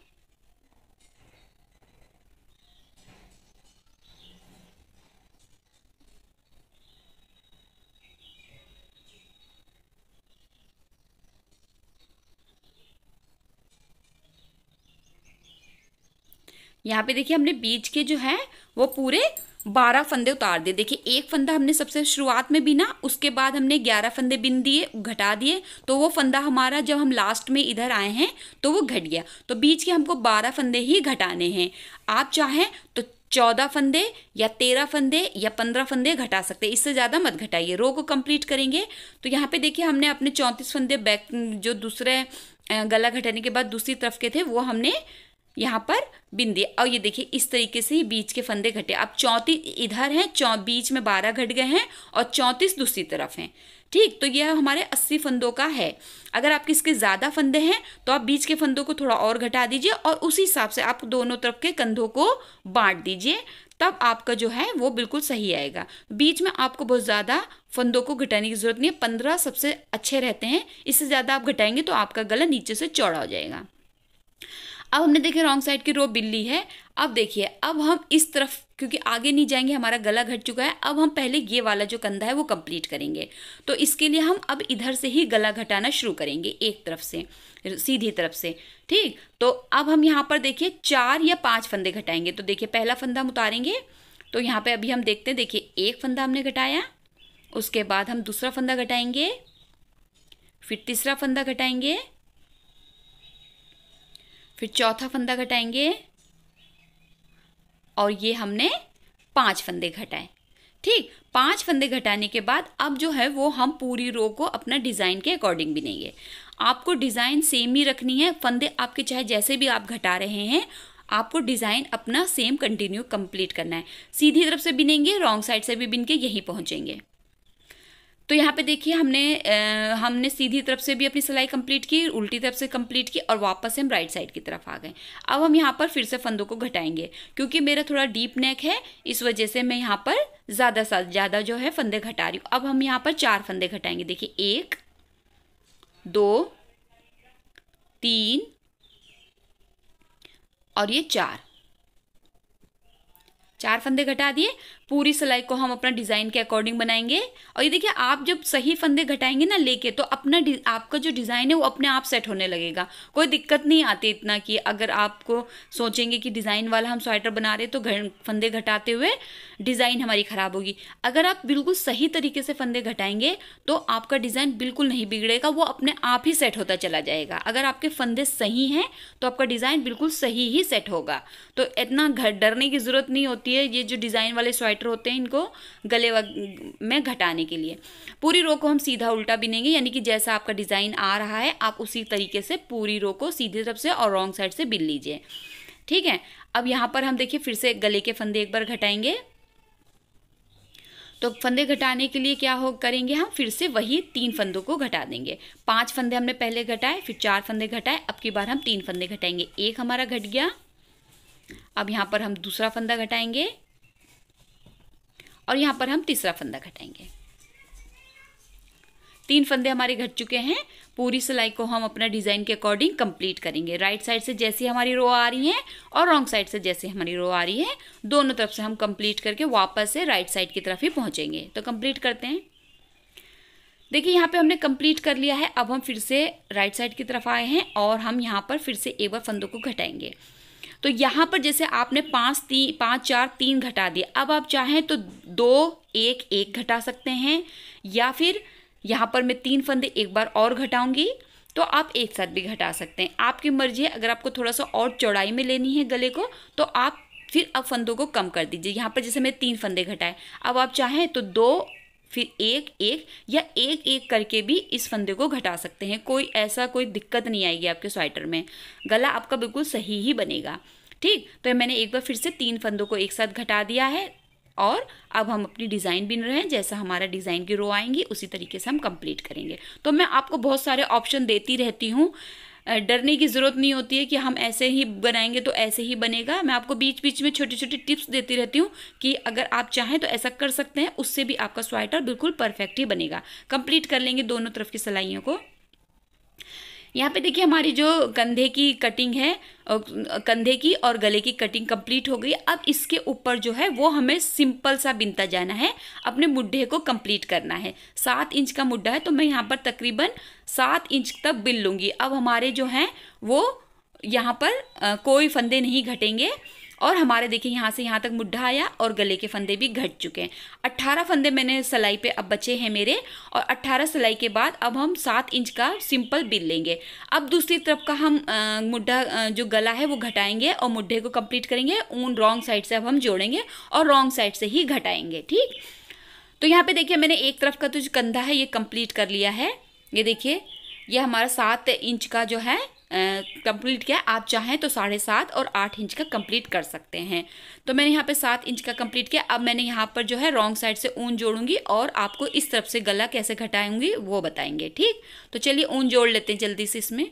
यहाँ पे देखिए हमने बीज के जो है वो पूरे बारह फंदे उतार दिए देखिए एक फंदा हमने सबसे शुरुआत में बिना उसके बाद हमने ग्यारह फंदे बिन दिए घटा दिए तो वो फंदा हमारा जब हम लास्ट में इधर आए हैं तो वो घट गया तो बीज के हमको बारह फंदे ही घटाने हैं आप चाहें तो चौदह फंदे या तेरह फंदे या पंद्रह फंदे घटा सकते हैं इससे ज़्यादा मत घटाइए रो को कंप्लीट करेंगे तो यहाँ पे देखिए हमने अपने चौंतीस फंदे बैक जो दूसरे गला घटाने के बाद दूसरी तरफ के थे वो हमने यहाँ पर बिंदी और ये देखिए इस तरीके से ही बीच के फंदे घटे अब चौंतीस इधर हैं चौ बीच में बारह घट गए हैं और चौंतीस दूसरी तरफ हैं ठीक तो यह हमारे अस्सी फंदों का है अगर आपके इसके ज़्यादा फंदे हैं तो आप बीच के फंदों को थोड़ा और घटा दीजिए और उसी हिसाब से आप दोनों तरफ के कंधों को बांट दीजिए तब आपका जो है वो बिल्कुल सही आएगा बीच में आपको बहुत ज़्यादा फंदों को घटाने की ज़रूरत नहीं है पंद्रह सबसे अच्छे रहते हैं इससे ज़्यादा आप घटाएंगे तो आपका गला नीचे से चौड़ा हो जाएगा अब हमने देखे रॉन्ग साइड की रो बिल्ली है अब देखिए अब हम इस तरफ क्योंकि आगे नहीं जाएंगे हमारा गला घट चुका है अब हम पहले ये वाला जो कंधा है वो कंप्लीट करेंगे तो इसके लिए हम अब इधर से ही गला घटाना शुरू करेंगे एक तरफ से सीधी तरफ से ठीक तो अब हम यहाँ पर देखिए चार या पाँच फंदे घटाएंगे तो देखिए पहला फंदा हम उतारेंगे तो यहाँ पर अभी हम देखते हैं देखिए एक फंदा हमने घटाया उसके बाद हम दूसरा फंदा घटाएंगे फिर तीसरा फंदा घटाएंगे फिर चौथा फंदा घटाएंगे और ये हमने पांच फंदे घटाए ठीक पांच फंदे घटाने के बाद अब जो है वो हम पूरी रो को अपना डिज़ाइन के अकॉर्डिंग बिनेंगे आपको डिज़ाइन सेम ही रखनी है फंदे आपके चाहे जैसे भी आप घटा रहे हैं आपको डिज़ाइन अपना सेम कंटिन्यू कंप्लीट करना है सीधी तरफ से बिनेंगे रॉन्ग साइड से भी बिन के यहीं पहुँचेंगे तो यहाँ पे देखिए हमने आ, हमने सीधी तरफ से भी अपनी सिलाई कंप्लीट की उल्टी तरफ से कंप्लीट की और वापस हम राइट साइड की तरफ आ गए अब हम यहाँ पर फिर से फंदों को घटाएंगे क्योंकि मेरा थोड़ा डीप नेक है इस वजह से मैं यहाँ पर ज़्यादा सा ज़्यादा जो है फंदे घटा रही हूँ अब हम यहाँ पर चार फंदे घटाएंगे देखिए एक दो तीन और ये चार चार फंदे घटा दिए पूरी सिलाई को हम अपना डिज़ाइन के अकॉर्डिंग बनाएंगे और ये देखिए आप जब सही फंदे घटाएंगे ना लेके तो अपना आपका जो डिज़ाइन है वो अपने आप सेट होने लगेगा कोई दिक्कत नहीं आती इतना कि अगर आपको सोचेंगे कि डिज़ाइन वाला हम स्वेटर बना रहे तो फंदे घटाते हुए डिज़ाइन हमारी ख़राब होगी अगर आप बिल्कुल सही तरीके से फंदे घटाएंगे तो आपका डिज़ाइन बिल्कुल नहीं बिगड़ेगा वो अपने आप ही सेट होता चला जाएगा अगर आपके फंदे सही हैं तो आपका डिज़ाइन बिल्कुल सही ही सेट होगा तो इतना डरने की ज़रूरत नहीं होती होती है ये जो डिज़ाइन वाले स्वेटर होते हैं इनको गले वग में घटाने के लिए पूरी रो को हम सीधा उल्टा बिनेंगे यानी कि जैसा आपका डिज़ाइन आ रहा है आप उसी तरीके से पूरी रो को सीधे तरफ से और रॉन्ग साइड से बिन लीजिए ठीक है अब यहाँ पर हम देखिए फिर से गले के फंदे एक बार घटाएंगे तो फंदे घटाने के लिए क्या हो करेंगे हम फिर से वही तीन फंदों को घटा देंगे पांच फंदे हमने पहले घटाए फिर चार फंदे घटाए अब की बार हम तीन फंदे घटाएंगे एक हमारा घट गया अब यहाँ पर हम दूसरा फंदा घटाएंगे और यहाँ पर हम तीसरा फंदा घटाएंगे तीन फंदे हमारे घट चुके हैं पूरी सिलाई को हम अपना डिज़ाइन के अकॉर्डिंग कंप्लीट करेंगे राइट साइड से जैसी हमारी रो आ रही है और रॉन्ग साइड से जैसी हमारी रो आ रही है दोनों तरफ से हम कंप्लीट करके वापस से राइट साइड की तरफ ही पहुँचेंगे तो कंप्लीट करते हैं देखिए यहाँ पे हमने कंप्लीट कर लिया है अब हम फिर से राइट साइड की तरफ आए हैं और हम यहाँ पर फिर से एक बार फंदों को घटाएंगे तो यहाँ पर जैसे आपने पाँच तीन पाँच चार तीन घटा दिए अब आप चाहें तो दो एक एक घटा सकते हैं या फिर यहाँ पर मैं तीन फंदे एक बार और घटाऊंगी तो आप एक साथ भी घटा सकते हैं आपकी मर्जी है अगर आपको थोड़ा सा और चौड़ाई में लेनी है गले को तो आप फिर अब फंदों को कम कर दीजिए यहाँ पर जैसे मैं तीन फंदे घटाए अब आप चाहें तो दो फिर एक एक या एक एक करके भी इस फंदे को घटा सकते हैं कोई ऐसा कोई दिक्कत नहीं आएगी आपके स्वेटर में गला आपका बिल्कुल सही ही बनेगा ठीक तो मैंने एक बार फिर से तीन फंदों को एक साथ घटा दिया है और अब हम अपनी डिज़ाइन बिन रहे हैं जैसा हमारा डिज़ाइन की रो आएंगी उसी तरीके से हम कंप्लीट करेंगे तो मैं आपको बहुत सारे ऑप्शन देती रहती हूँ डरने की ज़रूरत नहीं होती है कि हम ऐसे ही बनाएंगे तो ऐसे ही बनेगा मैं आपको बीच बीच में छोटी छोटी टिप्स देती रहती हूँ कि अगर आप चाहें तो ऐसा कर सकते हैं उससे भी आपका स्वेटर बिल्कुल परफेक्ट ही बनेगा कंप्लीट कर लेंगे दोनों तरफ की सलाइयों को यहाँ पे देखिए हमारी जो कंधे की कटिंग है कंधे की और गले की कटिंग कंप्लीट हो गई अब इसके ऊपर जो है वो हमें सिंपल सा बिनता जाना है अपने मुड्ढे को कंप्लीट करना है सात इंच का मुड्ढा है तो मैं यहाँ पर तकरीबन सात इंच तक बिन लूँगी अब हमारे जो हैं वो यहाँ पर आ, कोई फंदे नहीं घटेंगे और हमारे देखिए यहाँ से यहाँ तक मुड्ढा आया और गले के फंदे भी घट चुके हैं अट्ठारह फंदे मैंने सिलाई पे अब बचे हैं मेरे और अट्ठारह सिलाई के बाद अब हम सात इंच का सिंपल बिल लेंगे अब दूसरी तरफ का हम मुड्ढा जो गला है वो घटाएंगे और मुड्ढे को कंप्लीट करेंगे ऊन रॉन्ग साइड से अब हम जोड़ेंगे और रॉन्ग साइड से ही घटाएंगे ठीक तो यहाँ पे देखिए मैंने एक तरफ का तो जो कंधा है ये कंप्लीट कर लिया है ये देखिए ये हमारा सात इंच का जो है कंप्लीट किया आप चाहें तो साढ़े सात और आठ इंच का कंप्लीट कर सकते हैं तो मैंने यहाँ पे सात इंच का कंप्लीट किया अब मैंने यहाँ पर जो है रॉन्ग साइड से ऊन जोड़ूंगी और आपको इस तरफ से गला कैसे घटाएंगी वो बताएंगे ठीक तो चलिए ऊन जोड़ लेते हैं जल्दी से इसमें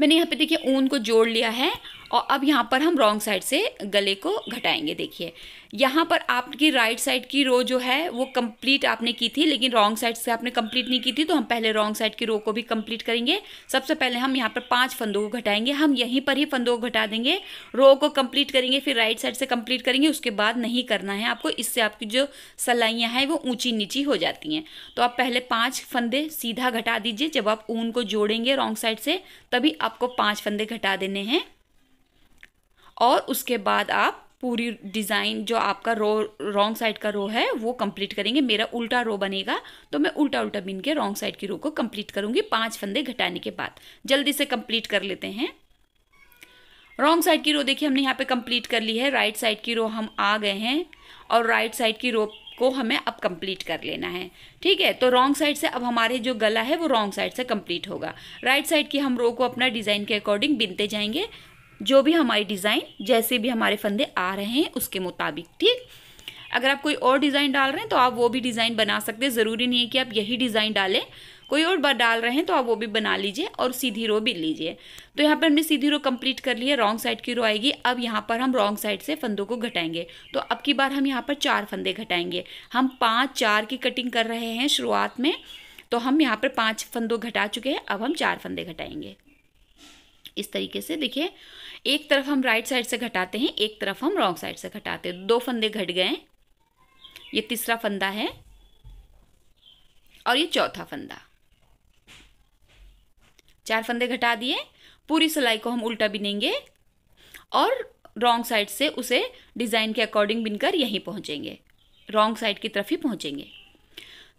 मैंने यहाँ पे देखिए ऊन को जोड़ लिया है और अब यहाँ पर हम रॉन्ग साइड से गले को घटाएंगे देखिए यहाँ पर आपकी राइट साइड की रो जो है वो कंप्लीट आपने की थी लेकिन रॉन्ग साइड से आपने कंप्लीट नहीं की थी तो हम पहले रॉन्ग साइड की रो को भी कंप्लीट करेंगे सबसे पहले हम यहाँ पर पांच फंदों को घटाएंगे हम यहीं पर ही फंदों को घटा देंगे रो को कंप्लीट करेंगे फिर राइट साइड से कंप्लीट करेंगे उसके बाद नहीं करना है आपको इससे आपकी जो सलाइयाँ हैं वो ऊँची नीची हो जाती हैं तो आप पहले पाँच फंदे सीधा घटा दीजिए जब आप ऊन को जोड़ेंगे रॉन्ग साइड से तभी आपको पाँच फंदे घटा देने हैं और उसके बाद आप पूरी डिज़ाइन जो आपका रो रॉन्ग साइड का रो है वो कंप्लीट करेंगे मेरा उल्टा रो बनेगा तो मैं उल्टा उल्टा बीन के रॉन्ग साइड की रो को कंप्लीट करूँगी पांच फंदे घटाने के बाद जल्दी से कंप्लीट कर लेते हैं रॉन्ग साइड की रो देखिए हमने यहाँ पे कंप्लीट कर ली है राइट साइड की रो हम आ गए हैं और राइट साइड की रो को हमें अब कंप्लीट कर लेना है ठीक है तो रॉन्ग साइड से अब हमारे जो गला है वो रॉन्ग साइड से कंप्लीट होगा राइट right साइड की हम रो को अपना डिज़ाइन के अकॉर्डिंग बिनते जाएंगे जो भी हमारी डिज़ाइन जैसे भी हमारे फंदे आ रहे हैं उसके मुताबिक ठीक अगर आप कोई और डिज़ाइन डाल रहे हैं तो आप वो भी डिज़ाइन बना सकते हैं ज़रूरी नहीं है कि आप यही डिज़ाइन डालें कोई और बार डाल रहे हैं तो आप वो भी बना लीजिए और सीधी रो भी लीजिए तो यहाँ पर हमने सीधी रो कंप्लीट कर ली है रॉन्ग साइड की रो आएगी अब यहाँ पर हम रॉन्ग साइड से फंदों को घटाएंगे तो अब की बार हम यहाँ पर चार फंदे घटाएंगे हम पाँच चार की कटिंग कर रहे हैं शुरुआत में तो हम यहाँ पर पाँच फंदों घटा चुके हैं अब हम चार फंदे घटाएंगे इस तरीके से देखिए एक तरफ हम राइट साइड से घटाते हैं एक तरफ हम रॉन्ग साइड से घटाते हैं दो फंदे घट गए ये तीसरा फंदा है और ये चौथा फंदा चार फंदे घटा दिए पूरी सिलाई को हम उल्टा बिनेंगे और रॉन्ग साइड से उसे डिज़ाइन के अकॉर्डिंग बिनकर यहीं पहुँचेंगे रॉन्ग साइड की तरफ ही पहुंचेंगे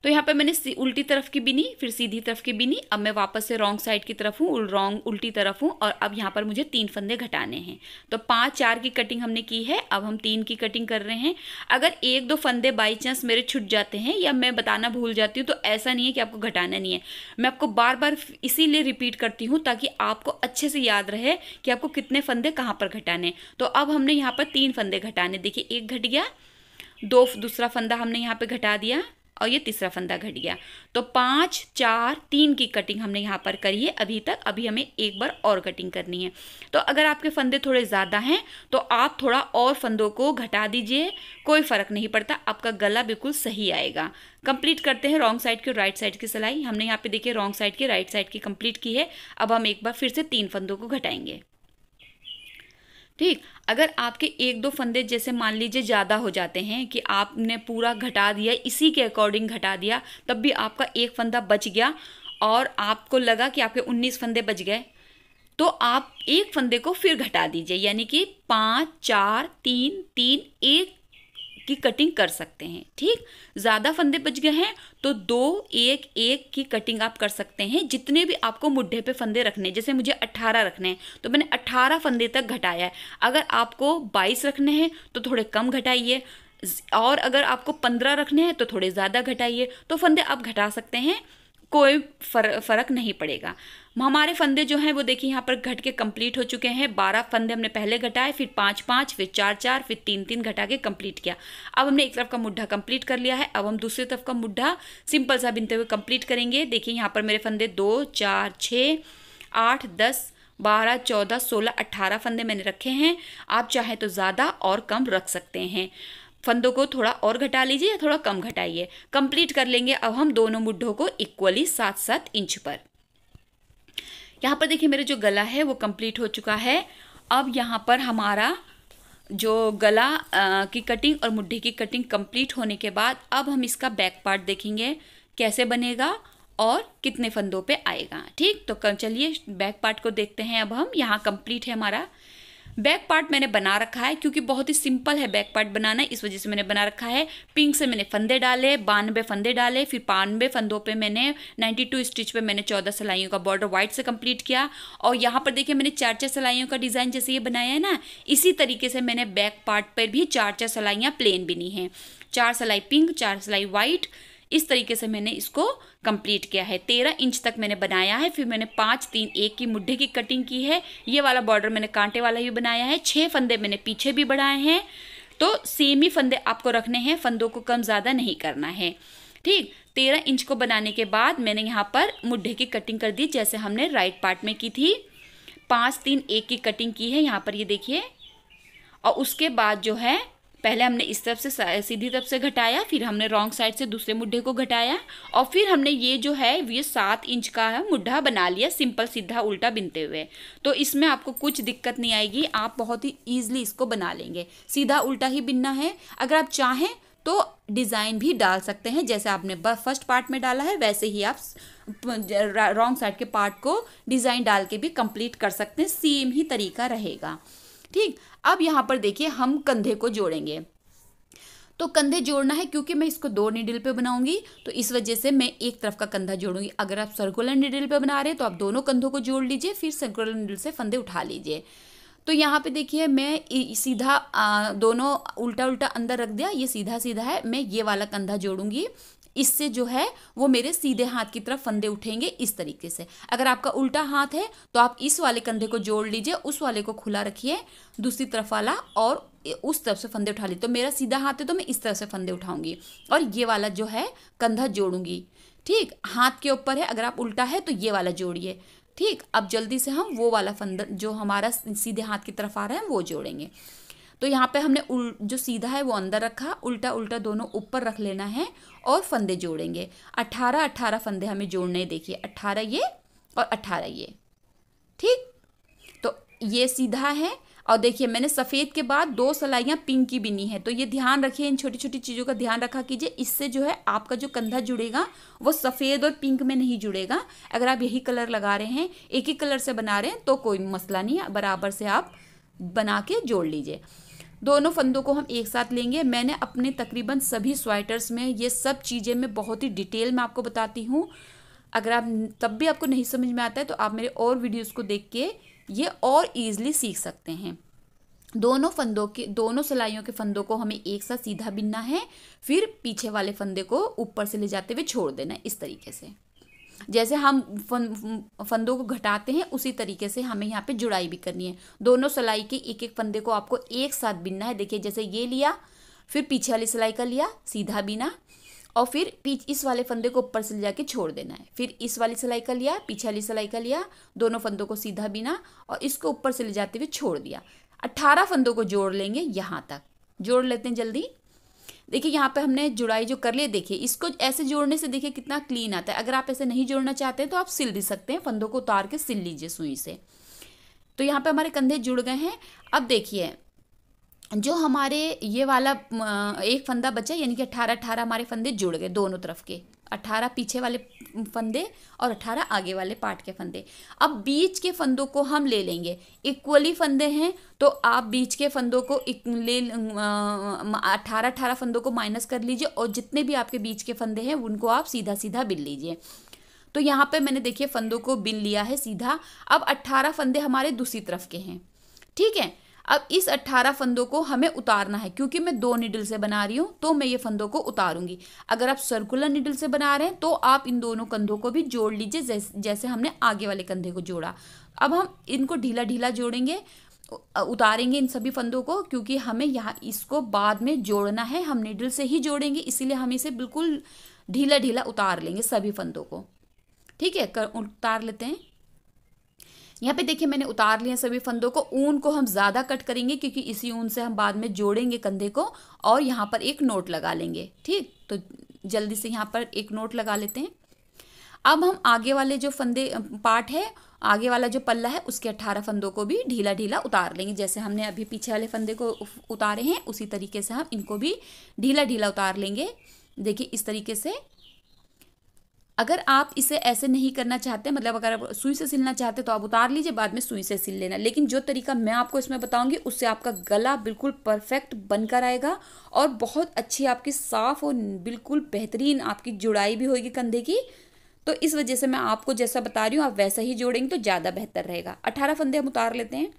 तो यहाँ पे मैंने उल्टी तरफ की बिनी फिर सीधी तरफ की बिनी अब मैं वापस से रॉन्ग साइड की तरफ हूँ रॉन्ग उल्टी तरफ हूँ और अब यहाँ पर मुझे तीन फंदे घटाने हैं तो पाँच चार की कटिंग हमने की है अब हम तीन की कटिंग कर रहे हैं अगर एक दो फंदे बाई चांस मेरे छुट जाते हैं या मैं बताना भूल जाती हूँ तो ऐसा नहीं है कि आपको घटाना नहीं है मैं आपको बार बार इसीलिए रिपीट करती हूँ ताकि आपको अच्छे से याद रहे कि आपको कितने फंदे कहाँ पर घटाने तो अब हमने यहाँ पर तीन फंदे घटाने देखिए एक घट गया दो दूसरा फंदा हमने यहाँ पर घटा दिया और ये तीसरा फंदा घट गया तो पाँच चार तीन की कटिंग हमने यहाँ पर करी है अभी तक अभी हमें एक बार और कटिंग करनी है तो अगर आपके फंदे थोड़े ज़्यादा हैं तो आप थोड़ा और फंदों को घटा दीजिए कोई फ़र्क नहीं पड़ता आपका गला बिल्कुल सही आएगा कंप्लीट करते हैं रॉन्ग साइड की और राइट साइड की सिलाई हमने यहाँ पे देखिए रॉन्ग साइड की राइट साइड की कंप्लीट की है अब हम एक बार फिर से तीन फंदों को घटाएंगे ठीक अगर आपके एक दो फंदे जैसे मान लीजिए ज़्यादा हो जाते हैं कि आपने पूरा घटा दिया इसी के अकॉर्डिंग घटा दिया तब भी आपका एक फंदा बच गया और आपको लगा कि आपके 19 फंदे बच गए तो आप एक फंदे को फिर घटा दीजिए यानी कि पाँच चार तीन तीन एक की कटिंग कर सकते हैं ठीक ज़्यादा फंदे बच गए हैं तो दो एक एक की कटिंग आप कर सकते हैं जितने भी आपको मुड्ढे पे फंदे रखने जैसे मुझे 18 रखने हैं तो मैंने 18 फंदे तक घटाया है अगर आपको 22 रखने हैं तो थोड़े कम घटाइए और अगर आपको 15 रखने हैं तो थोड़े ज़्यादा घटाइए तो फंदे आप घटा सकते हैं कोई फर, फर्क नहीं पड़ेगा हमारे फंदे जो हैं वो देखिए यहाँ पर घट के कंप्लीट हो चुके हैं बारह फंदे हमने पहले घटाए फिर पाँच पाँच फिर चार चार फिर तीन तीन घटा के कंप्लीट किया अब हमने एक तरफ का मुड्ढा कंप्लीट कर लिया है अब हम दूसरी तरफ का मुड्ढा सिंपल सा बिनते हुए कंप्लीट करेंगे देखिए यहाँ पर मेरे फंदे दो चार छः आठ दस बारह चौदह सोलह अट्ठारह फंदे मैंने रखे हैं आप चाहें तो ज़्यादा और कम रख सकते हैं फंदों को थोड़ा और घटा लीजिए या थोड़ा कम घटाइए कंप्लीट कर लेंगे अब हम दोनों मुड्ढों को इक्वली सात सात इंच पर यहाँ पर देखिए मेरा जो गला है वो कंप्लीट हो चुका है अब यहाँ पर हमारा जो गला आ, की कटिंग और मुड्ढे की कटिंग कंप्लीट होने के बाद अब हम इसका बैक पार्ट देखेंगे कैसे बनेगा और कितने फंदों पे आएगा ठीक तो चलिए बैक पार्ट को देखते हैं अब हम यहाँ कंप्लीट है हमारा बैक पार्ट मैंने बना रखा है क्योंकि बहुत ही सिंपल है बैक पार्ट बनाना इस वजह से मैंने बना रखा है पिंक से मैंने फंदे डाले बानवे फंदे डाले फिर बानवे फंदों पे मैंने 92 स्टिच पे मैंने 14 सिलाइयों का बॉर्डर वाइट से कंप्लीट किया और यहाँ पर देखिए मैंने चार चार सिलाइयों का डिज़ाइन जैसे ये बनाया है ना इसी तरीके से मैंने बैक पार्ट पर भी चार चार सिलाइयाँ प्लेन बनी हैं चार सिलाई पिंक चार सिलाई वाइट इस तरीके से मैंने इसको कंप्लीट किया है तेरह इंच तक मैंने बनाया है फिर मैंने पाँच तीन एक की मुड्ढे की कटिंग की है ये वाला बॉर्डर मैंने कांटे वाला ही बनाया है छः फंदे मैंने पीछे भी बढ़ाए हैं तो सेम ही फंदे आपको रखने हैं फंदों को कम ज़्यादा नहीं करना है ठीक तेरह इंच को बनाने के बाद मैंने यहाँ पर मुड्ढे की कटिंग कर दी जैसे हमने राइट पार्ट में की थी पाँच तीन एक की कटिंग की है यहाँ पर ये देखिए और उसके बाद जो है पहले हमने इस तरफ से सीधी तरफ से घटाया फिर हमने रॉन्ग साइड से दूसरे मुड्ढे को घटाया और फिर हमने ये जो है ये सात इंच का मुड्ढा बना लिया सिंपल सीधा उल्टा बिनते हुए तो इसमें आपको कुछ दिक्कत नहीं आएगी आप बहुत ही ईजिली इसको बना लेंगे सीधा उल्टा ही बिनना है अगर आप चाहें तो डिज़ाइन भी डाल सकते हैं जैसे आपने फर्स्ट पार्ट में डाला है वैसे ही आप रॉन्ग साइड के पार्ट को डिज़ाइन डाल के भी कंप्लीट कर सकते हैं सेम ही तरीका रहेगा ठीक अब यहाँ पर देखिए हम कंधे को जोड़ेंगे तो कंधे जोड़ना है क्योंकि मैं इसको दो निडिल पे बनाऊंगी तो इस वजह से मैं एक तरफ का कंधा जोड़ूंगी अगर आप सर्कुलर निडिल पे बना रहे हैं तो आप दोनों कंधों को जोड़ लीजिए फिर सर्कुलर निडिल से फंदे उठा लीजिए तो यहाँ पे देखिए मैं सीधा दोनों उल्टा उल्टा अंदर रख दिया ये सीधा सीधा है मैं ये वाला कंधा जोड़ूंगी इससे जो है वो मेरे सीधे हाथ की तरफ फंदे उठेंगे इस तरीके से अगर आपका उल्टा हाथ है तो आप इस वाले कंधे को जोड़ लीजिए उस वाले को खुला रखिए दूसरी तरफ वाला और उस तरफ से फंदे उठा लीजिए तो मेरा सीधा हाथ है तो मैं इस तरफ से फंदे उठाऊंगी और ये वाला जो है कंधा जोड़ूंगी ठीक हाथ के ऊपर है अगर आप उल्टा है तो ये वाला जोड़िए ठीक अब जल्दी से हम वो वाला फंदा जो हमारा सीधे हाथ की तरफ आ रहा है वो जोड़ेंगे तो यहाँ पे हमने उल जो सीधा है वो अंदर रखा उल्टा उल्टा दोनों ऊपर रख लेना है और फंदे जोड़ेंगे अट्ठारह अट्ठारह फंदे हमें जोड़ने देखिए अट्ठारह ये और अट्ठारह ये ठीक तो ये सीधा है और देखिए मैंने सफ़ेद के बाद दो सलाइयाँ पिंक की बिनी है तो ये ध्यान रखिए इन छोटी छोटी चीज़ों का ध्यान रखा कीजिए इससे जो है आपका जो कंधा जुड़ेगा वो सफ़ेद और पिंक में नहीं जुड़ेगा अगर आप यही कलर लगा रहे हैं एक ही कलर से बना रहे हैं तो कोई मसला नहीं है बराबर से आप बना के जोड़ लीजिए दोनों फंदों को हम एक साथ लेंगे मैंने अपने तकरीबन सभी स्वेटर्स में ये सब चीज़ें मैं बहुत ही डिटेल में आपको बताती हूँ अगर आप तब भी आपको नहीं समझ में आता है तो आप मेरे और वीडियोस को देख के ये और ईजिली सीख सकते हैं दोनों फंदों के दोनों सिलाइयों के फंदों को हमें एक साथ सीधा बिनना है फिर पीछे वाले फंदे को ऊपर से ले जाते हुए छोड़ देना इस तरीके से जैसे हम फन, फंदों को घटाते हैं उसी तरीके से हमें यहाँ पे जुड़ाई भी करनी है दोनों सिलाई के एक एक फंदे को आपको एक साथ बिनना है देखिए जैसे ये लिया फिर पीछे वाली सिलाई का लिया सीधा बिना और फिर इस वाले फंदे को ऊपर से जाके छोड़ देना है फिर इस वाली सिलाई का लिया पीछे वाली सिलाई का लिया दोनों फंदों को सीधा बिना और इसको ऊपर से ले जाते हुए छोड़ दिया अट्ठारह फंदों को जोड़ लेंगे यहाँ तक जोड़ लेते हैं जल्दी देखिए यहाँ पे हमने जुड़ाई जो कर लिए देखिए इसको ऐसे जोड़ने से देखिए कितना क्लीन आता है अगर आप ऐसे नहीं जोड़ना चाहते हैं तो आप सिल भी सकते हैं फंदों को उतार के सिल लीजिए सुई से तो यहाँ पे हमारे कंधे जुड़ गए हैं अब देखिए जो हमारे ये वाला एक फंदा बचा यानी कि अट्ठारह अट्ठारह हमारे फंदे जुड़ गए दोनों तरफ के अट्ठारह पीछे वाले फंदे और अठारह आगे वाले पार्ट के फंदे अब बीच के फंदों को हम ले लेंगे इक्वली फंदे हैं तो आप बीच के फंदों को ले अठारह अठारह फंदों को माइनस कर लीजिए और जितने भी आपके बीच के फंदे हैं उनको आप सीधा सीधा बिल लीजिए तो यहाँ पे मैंने देखिए फंदों को बिन लिया है सीधा अब अट्ठारह फंदे हमारे दूसरी तरफ के हैं ठीक है अब इस 18 फंदों को हमें उतारना है क्योंकि मैं दो निडल से बना रही हूँ तो मैं ये फंदों को उतारूंगी अगर आप सर्कुलर निडल से बना रहे हैं तो आप इन दोनों कंधों को भी जोड़ लीजिए जैसे हमने आगे वाले कंधे को जोड़ा अब हम इनको ढीला ढीला जोड़ेंगे उतारेंगे इन सभी फंदों को क्योंकि हमें यहाँ इसको बाद में जोड़ना है हम निडल से ही जोड़ेंगे इसीलिए हम इसे बिल्कुल ढीला ढीला उतार लेंगे सभी फंदों को ठीक है कर उतार लेते हैं यहाँ पे देखिए मैंने उतार लिया सभी फंदों को ऊन को हम ज़्यादा कट करेंगे क्योंकि इसी ऊन से हम बाद में जोड़ेंगे कंधे को और यहाँ पर एक नोट लगा लेंगे ठीक तो जल्दी से यहाँ पर एक नोट लगा लेते हैं अब हम आगे वाले जो फंदे पार्ट है आगे वाला जो पल्ला है उसके अट्ठारह फंदों को भी ढीला ढीला उतार लेंगे जैसे हमने अभी पीछे वाले फंदे को उतारे हैं उसी तरीके से हम इनको भी ढीला ढीला उतार लेंगे देखिए इस तरीके से अगर आप इसे ऐसे नहीं करना चाहते मतलब अगर आप सुई से सिलना चाहते तो आप उतार लीजिए बाद में सुई से सिल लेना लेकिन जो तरीका मैं आपको इसमें बताऊंगी उससे आपका गला बिल्कुल परफेक्ट बनकर आएगा और बहुत अच्छी आपकी साफ़ और बिल्कुल बेहतरीन आपकी जुड़ाई भी होगी कंधे की तो इस वजह से मैं आपको जैसा बता रही हूँ आप वैसा ही जोड़ेंगे तो ज़्यादा बेहतर रहेगा अठारह फंदे हम उतार लेते हैं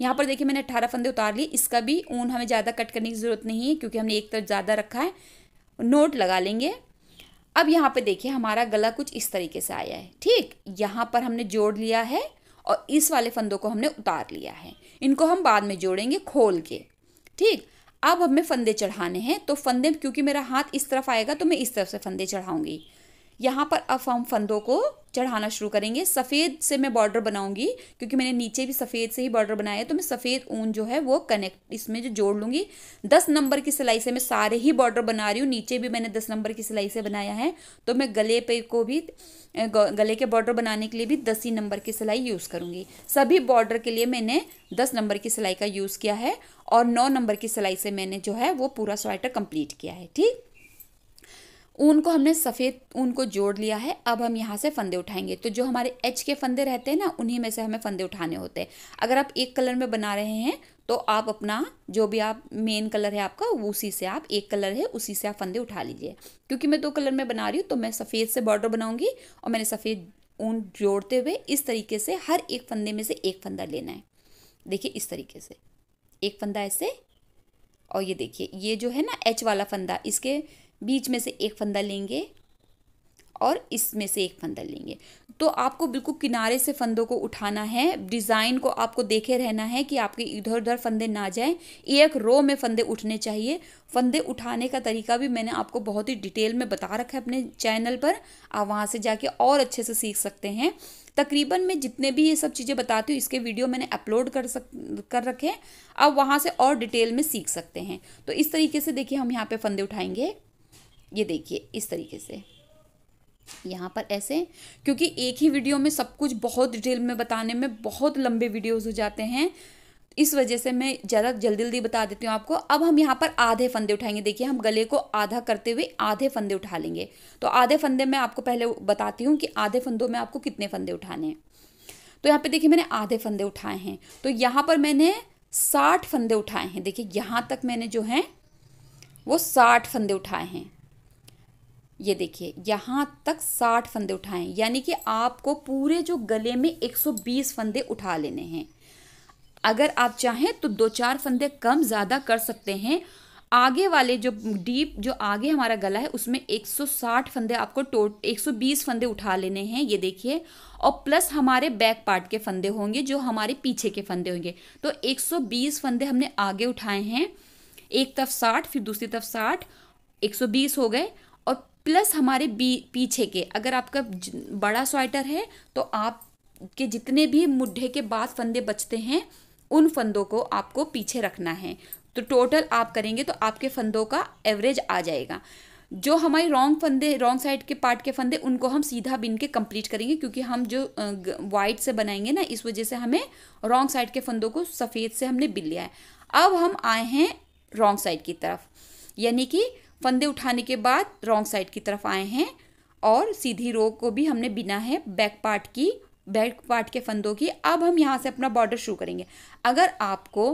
यहाँ पर देखिए मैंने अठारह फंदे उतार लिए इसका भी ऊन हमें ज़्यादा कट करने की ज़रूरत नहीं है क्योंकि हमने एक तरफ ज़्यादा रखा है नोट लगा लेंगे अब यहाँ पे देखिए हमारा गला कुछ इस तरीके से आया है ठीक यहाँ पर हमने जोड़ लिया है और इस वाले फंदों को हमने उतार लिया है इनको हम बाद में जोड़ेंगे खोल के ठीक अब हमें फंदे चढ़ाने हैं तो फंदे क्योंकि मेरा हाथ इस तरफ आएगा तो मैं इस तरफ से फंदे चढ़ाऊंगी यहाँ पर अब हम फंदों को चढ़ाना शुरू करेंगे सफ़ेद से मैं बॉर्डर बनाऊंगी क्योंकि मैंने नीचे भी सफ़ेद से ही बॉर्डर बनाया है तो मैं सफ़ेद ऊन जो है वो कनेक्ट इसमें जो जोड़ लूँगी दस नंबर की सिलाई से मैं सारे ही बॉर्डर बना रही हूँ नीचे भी मैंने दस नंबर की सिलाई से बनाया है तो मैं गले पे को भी गले के बॉर्डर बनाने के लिए भी दस ही नंबर की सिलाई यूज़ करूँगी सभी बॉर्डर के लिए मैंने दस नंबर की सिलाई का यूज़ किया है और नौ नंबर की सिलाई से मैंने जो है वो पूरा स्वेटर कम्प्लीट किया है ठीक ऊन को हमने सफ़ेद ऊन को जोड़ लिया है अब हम यहाँ से फंदे उठाएंगे तो जो हमारे एच के फंदे रहते हैं ना उन्हीं में से हमें फंदे उठाने होते हैं अगर आप एक कलर में बना रहे हैं तो आप अपना जो भी आप मेन कलर है आपका उसी से आप एक कलर है उसी से आप फंदे उठा लीजिए क्योंकि मैं दो कलर में बना रही हूँ तो मैं सफ़ेद से बॉर्डर बनाऊँगी और मैंने सफ़ेद ऊन जोड़ते हुए इस तरीके से हर एक फंदे में से एक फंदा लेना है देखिए इस तरीके से एक फंदा ऐसे और ये देखिए ये जो है ना एच वाला फंदा इसके बीच में से एक फंदा लेंगे और इसमें से एक फंदा लेंगे तो आपको बिल्कुल किनारे से फंदों को उठाना है डिज़ाइन को आपको देखे रहना है कि आपके इधर उधर फंदे ना जाएं एक रो में फंदे उठने चाहिए फंदे उठाने का तरीका भी मैंने आपको बहुत ही डिटेल में बता रखा है अपने चैनल पर आप वहाँ से जाके और अच्छे से सीख सकते हैं तकरीबन मैं जितने भी ये सब चीज़ें बताती हूँ इसके वीडियो मैंने अपलोड कर सक कर रखे हैं आप वहाँ से और डिटेल में सीख सकते हैं तो इस तरीके से देखिए हम यहाँ पर फंदे उठाएंगे ये देखिए इस तरीके से यहाँ पर ऐसे क्योंकि एक ही वीडियो में सब कुछ बहुत डिटेल में बताने में बहुत लंबे वीडियोस हो जाते हैं इस वजह से मैं ज़्यादा जल्दी जल्दी बता देती हूँ आपको अब हम यहाँ पर आधे फंदे उठाएंगे देखिए हम गले को आधा करते हुए आधे फंदे उठा लेंगे तो आधे फंदे मैं आपको पहले बताती हूँ कि आधे फंदों में आपको कितने फंदे उठाने हैं तो यहाँ पर देखिए मैंने आधे फंदे उठाए हैं तो यहाँ पर मैंने साठ फंदे उठाए हैं देखिए यहाँ तक मैंने जो हैं वो साठ फंदे उठाए हैं ये देखिए यहाँ तक 60 फंदे उठाएं यानी कि आपको पूरे जो गले में 120 फंदे उठा लेने हैं अगर आप चाहें तो दो चार फंदे कम ज़्यादा कर सकते हैं आगे वाले जो डीप जो आगे हमारा गला है उसमें 160 फंदे आपको टोट 120 फंदे उठा लेने हैं ये देखिए और प्लस हमारे बैक पार्ट के फंदे होंगे जो हमारे पीछे के फंदे होंगे तो 120 फंदे हमने आगे उठाए हैं एक तरफ 60 फिर दूसरी तरफ 60 120 हो गए प्लस हमारे बी पीछे के अगर आपका बड़ा स्वेटर है तो आप के जितने भी मुड्ढे के बाद फंदे बचते हैं उन फंदों को आपको पीछे रखना है तो टोटल आप करेंगे तो आपके फंदों का एवरेज आ जाएगा जो हमारे रॉन्ग फंदे रॉन्ग साइड के पार्ट के फंदे उनको हम सीधा बिन के कंप्लीट करेंगे क्योंकि हम जो वाइट से बनाएंगे ना इस वजह से हमें रॉन्ग साइड के फंदों को सफ़ेद से हमने बिन लिया है अब हम आए हैं रॉन्ग साइड की तरफ यानी कि फंदे उठाने के बाद रॉन्ग साइड की तरफ आए हैं और सीधी रो को भी हमने बिना है बैक पार्ट की बैक पार्ट के फंदों की अब हम यहाँ से अपना बॉर्डर शुरू करेंगे अगर आपको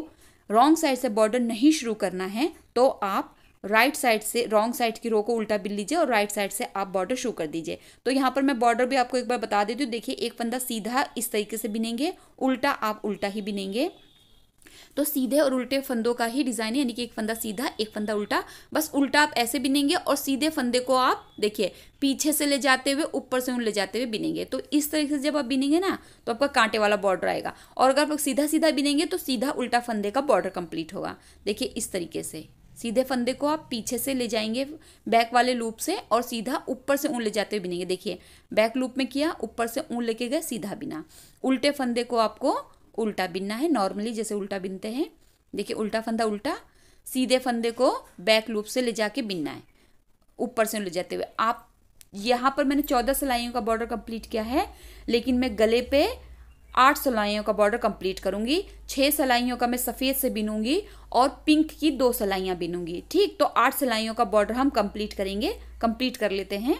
रॉन्ग साइड से बॉर्डर नहीं शुरू करना है तो आप राइट साइड से रॉन्ग साइड की रो को उल्टा बिल लीजिए और राइट साइड से आप बॉर्डर शुरू कर दीजिए तो यहाँ पर मैं बॉर्डर भी आपको एक बार बता देती हूँ देखिए एक फंदा सीधा इस तरीके से बिनेंगे उल्टा आप उल्टा ही बिनेंगे तो सीधे और उल्टे फंदों का ही डिज़ाइन है यानी कि एक फंदा सीधा एक फंदा उल्टा बस उल्टा आप ऐसे बिनेंगे और सीधे फंदे को आप देखिए पीछे से ले जाते हुए ऊपर से ले जाते हुए बिनेंगे तो इस तरीके से जब आप बिनेंगे ना तो आपका कांटे वाला बॉर्डर आएगा और अगर आप सीधा सीधा बिनेंगे तो सीधा उल्टा फंदे का बॉर्डर कंप्लीट होगा देखिए इस तरीके से सीधे फंदे को आप पीछे से ले जाएंगे बैक वाले लूप से और सीधा ऊपर से ऊन ले जाते हुए बिनेंगे देखिए बैक लूप में किया ऊपर से ऊन लेके गए सीधा बिना उल्टे फंदे को आपको उल्टा बिनना है नॉर्मली जैसे उल्टा बिनते हैं देखिए उल्टा फंदा उल्टा सीधे फंदे को बैक लूप से ले जाके बिनना है ऊपर से ले जाते हुए आप यहाँ पर मैंने चौदह सिलाइयों का बॉर्डर कंप्लीट किया है लेकिन मैं गले पे आठ सिलाइयों का बॉर्डर कंप्लीट करूँगी छः सिलाइयों का मैं सफ़ेद से बिनूंगी और पिंक की दो सिलाइयाँ बिनूंगी ठीक तो आठ सिलाइयों का बॉर्डर हम कंप्लीट करेंगे कंप्लीट कर लेते हैं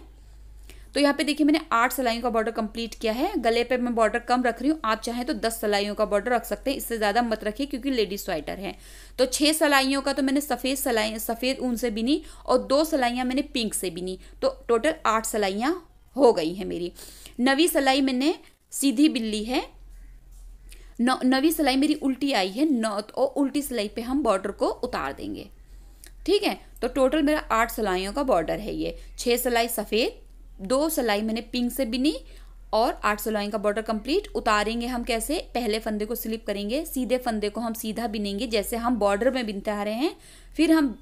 तो यहाँ पे देखिए मैंने आठ सिलाइयों का बॉर्डर कंप्लीट किया है गले पे मैं बॉर्डर कम रख रही हूँ आप चाहें तो दस सलाइयों का बॉर्डर रख सकते हैं इससे ज़्यादा मत रखिए क्योंकि लेडीज स्वेटर है तो छः सलाइयों का तो मैंने सफ़ेद सलाई सफ़ेद ऊन से बिनी और दो सलाइयाँ मैंने पिंक से बिनी तो टोटल आठ सिलाइयाँ हो गई हैं मेरी नवी सिलाई मैंने सीधी बिल्ली है नवी सिलाई मेरी उल्टी आई है नौ और तो उल्टी सिलाई पर हम बॉर्डर को उतार देंगे ठीक है तो टोटल मेरा आठ सिलाइयों का बॉर्डर है ये छः सिलाई सफ़ेद दो सलाई मैंने पिंक से बिनी और आठ सलाई का बॉर्डर कंप्लीट उतारेंगे हम कैसे पहले फंदे को स्लिप करेंगे सीधे फंदे को हम सीधा बिनेंगे जैसे हम बॉर्डर में बिनते आ रहे हैं फिर हम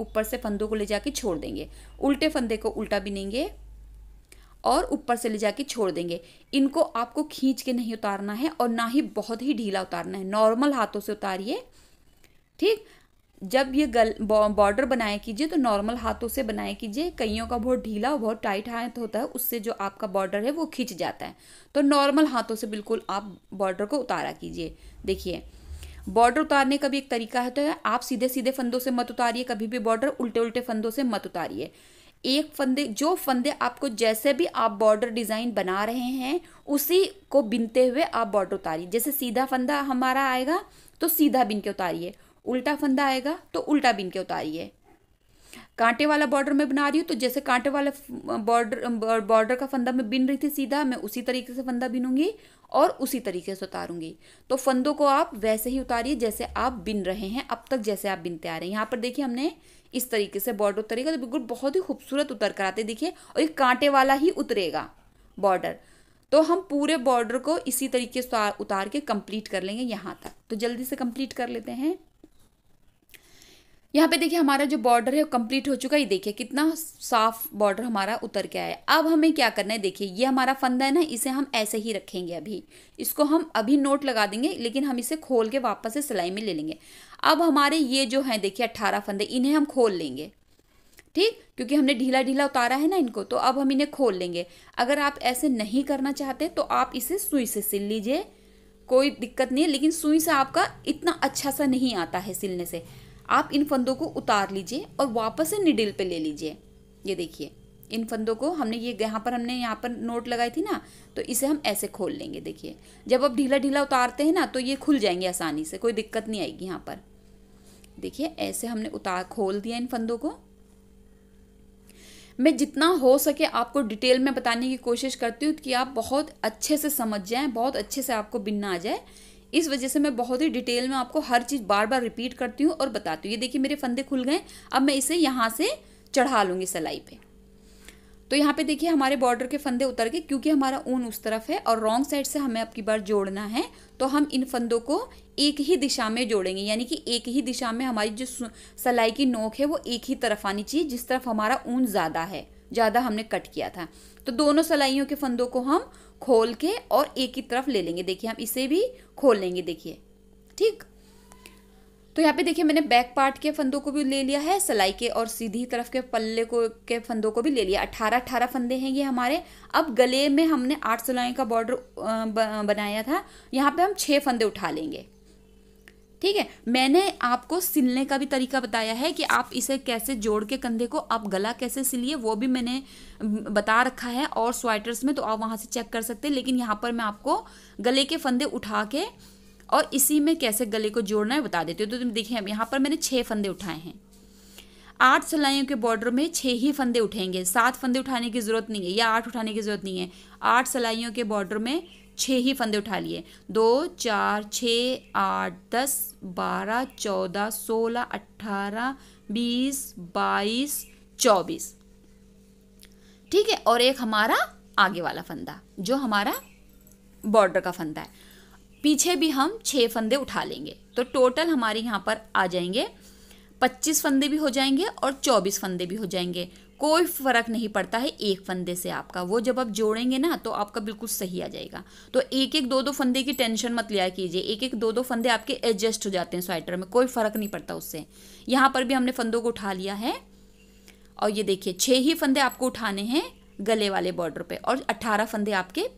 ऊपर से फंदों को ले जाके छोड़ देंगे उल्टे फंदे को उल्टा बिनेंगे और ऊपर से ले जाके छोड़ देंगे इनको आपको खींच के नहीं उतारना है और ना ही बहुत ही ढीला उतारना है नॉर्मल हाथों से उतारिए ठीक जब ये गल बॉर्डर बनाया कीजिए तो नॉर्मल हाथों से बनाया कीजिए कईयों का बहुत ढीला और बहुत टाइट हाथ होता है उससे जो आपका बॉर्डर है वो खिंच जाता है तो नॉर्मल हाथों से बिल्कुल आप बॉर्डर को उतारा कीजिए देखिए बॉर्डर उतारने का भी एक तरीका है तो है, आप सीधे सीधे फंदों से मत उतारिए कभी भी बॉर्डर उल्टे उल्टे फंदों से मत उतारिए एक फंदे जो फंदे आपको जैसे भी आप बॉर्डर डिज़ाइन बना रहे हैं उसी को बिनते हुए आप बॉर्डर उतारिए जैसे सीधा फंदा हमारा आएगा तो सीधा बिन के उतारिए उल्टा फंदा आएगा तो उल्टा बीन के उतारिए कांटे वाला बॉर्डर मैं बना रही हूँ तो जैसे कांटे वाला बॉर्डर बॉर्डर का फंदा मैं बिन रही थी सीधा मैं उसी तरीके से फंदा बिनूंगी और उसी तरीके से उतारूंगी तो फंदों को आप वैसे ही उतारिए जैसे आप बिन रहे हैं अब तक जैसे आप बिनते आ रहे हैं यहाँ पर देखिए हमने इस तरीके से बॉर्डर उतरेगा तो बिल्कुल बहुत ही खूबसूरत उतर कर आते देखिए और ये कांटे वाला ही उतरेगा बॉर्डर तो हम पूरे बॉर्डर को इसी तरीके से उतार के कंप्लीट कर लेंगे यहाँ तक तो जल्दी से कंप्लीट कर लेते हैं यहाँ पे देखिए हमारा जो बॉर्डर है वो कंप्लीट हो चुका है देखिए कितना साफ बॉर्डर हमारा उतर के आया अब हमें क्या करना है देखिए ये हमारा फंदा है ना इसे हम ऐसे ही रखेंगे अभी इसको हम अभी नोट लगा देंगे लेकिन हम इसे खोल के वापस से सिलाई में ले लेंगे अब हमारे ये जो हैं देखिए अट्ठारह फंदे इन्हें हम खोल लेंगे ठीक क्योंकि हमने ढीला ढीला उतारा है ना इनको तो अब हम इन्हें खोल लेंगे अगर आप ऐसे नहीं करना चाहते तो आप इसे सुई से सिल लीजिए कोई दिक्कत नहीं है लेकिन सुई से आपका इतना अच्छा सा नहीं आता है सिलने से आप इन फंदों को उतार लीजिए और वापस से निडिल पे ले लीजिए ये देखिए इन फंदों को हमने ये यहाँ पर हमने यहाँ पर नोट लगाई थी ना तो इसे हम ऐसे खोल लेंगे देखिए जब आप ढीला ढीला उतारते हैं ना तो ये खुल जाएंगे आसानी से कोई दिक्कत नहीं आएगी यहाँ पर देखिए ऐसे हमने उतार खोल दिया इन फंदों को मैं जितना हो सके आपको डिटेल में बताने की कोशिश करती हूँ कि आप बहुत अच्छे से समझ जाएं बहुत अच्छे से आपको बिनना आ जाए इस वजह से मैं बहुत ही डिटेल में आपको हर चीज़ बार बार रिपीट करती हूँ और बताती हूँ ये देखिए मेरे फंदे खुल गए अब मैं इसे यहाँ से चढ़ा लूँगी सिलाई पर तो यहाँ पे देखिए हमारे बॉर्डर के फंदे उतर गए क्योंकि हमारा ऊन उस तरफ है और रॉन्ग साइड से हमें आपकी बार जोड़ना है तो हम इन फंदों को एक ही दिशा में जोड़ेंगे यानी कि एक ही दिशा में हमारी जो सलाई की नोक है वो एक ही तरफ आनी चाहिए जिस तरफ हमारा ऊन ज़्यादा है ज़्यादा हमने कट किया था तो दोनों सलाइयों के फंदों को हम खोल के और एक ही तरफ ले लेंगे देखिए हम इसे भी खोल लेंगे देखिए ठीक तो यहाँ पे देखिए मैंने बैक पार्ट के फंदों को भी ले लिया है सिलाई के और सीधी तरफ के पल्ले को के फंदों को भी ले लिया अठारह अठारह फंदे हैं ये हमारे अब गले में हमने आठ सिलाई का बॉर्डर बनाया था यहाँ पे हम छः फंदे उठा लेंगे ठीक है मैंने आपको सिलने का भी तरीका बताया है कि आप इसे कैसे जोड़ के कंधे को आप गला कैसे सिलिए वो भी मैंने बता रखा है और स्वेटर्स में तो आप वहाँ से चेक कर सकते हैं लेकिन यहाँ पर मैं आपको गले के फंदे उठा के और इसी में कैसे गले को जोड़ना है बता देती हूँ तो तुम देखिए यहाँ पर मैंने छः फंदे उठाए हैं आठ सिलाइयों के बॉर्डर में छः ही फंदे उठेंगे सात फंदे उठाने की ज़रूरत नहीं है या आठ उठाने की ज़रूरत नहीं है आठ सिलाइयों के बॉर्डर में छः ही फंदे उठा लिए दो चार छ आठ दस बारह चौदह सोलह अट्ठारह बीस बाईस चौबीस ठीक है और एक हमारा आगे वाला फंदा जो हमारा बॉर्डर का फंदा है पीछे भी हम छः फंदे उठा लेंगे तो टोटल हमारे यहाँ पर आ जाएंगे पच्चीस फंदे भी हो जाएंगे और चौबीस फंदे भी हो जाएंगे कोई फर्क नहीं पड़ता है एक फंदे से आपका वो जब आप जोड़ेंगे ना तो आपका बिल्कुल सही आ जाएगा तो एक एक दो दो फंदे की टेंशन मत लिया कीजिए एक एक दो दो फंदे आपके एडजस्ट हो जाते हैं स्वेटर में कोई फर्क नहीं पड़ता उससे यहाँ पर भी हमने फंदों को उठा लिया है और ये देखिए छः ही फंदे आपको उठाने हैं गले वाले बॉर्डर पर और अट्ठारह फंदे आपके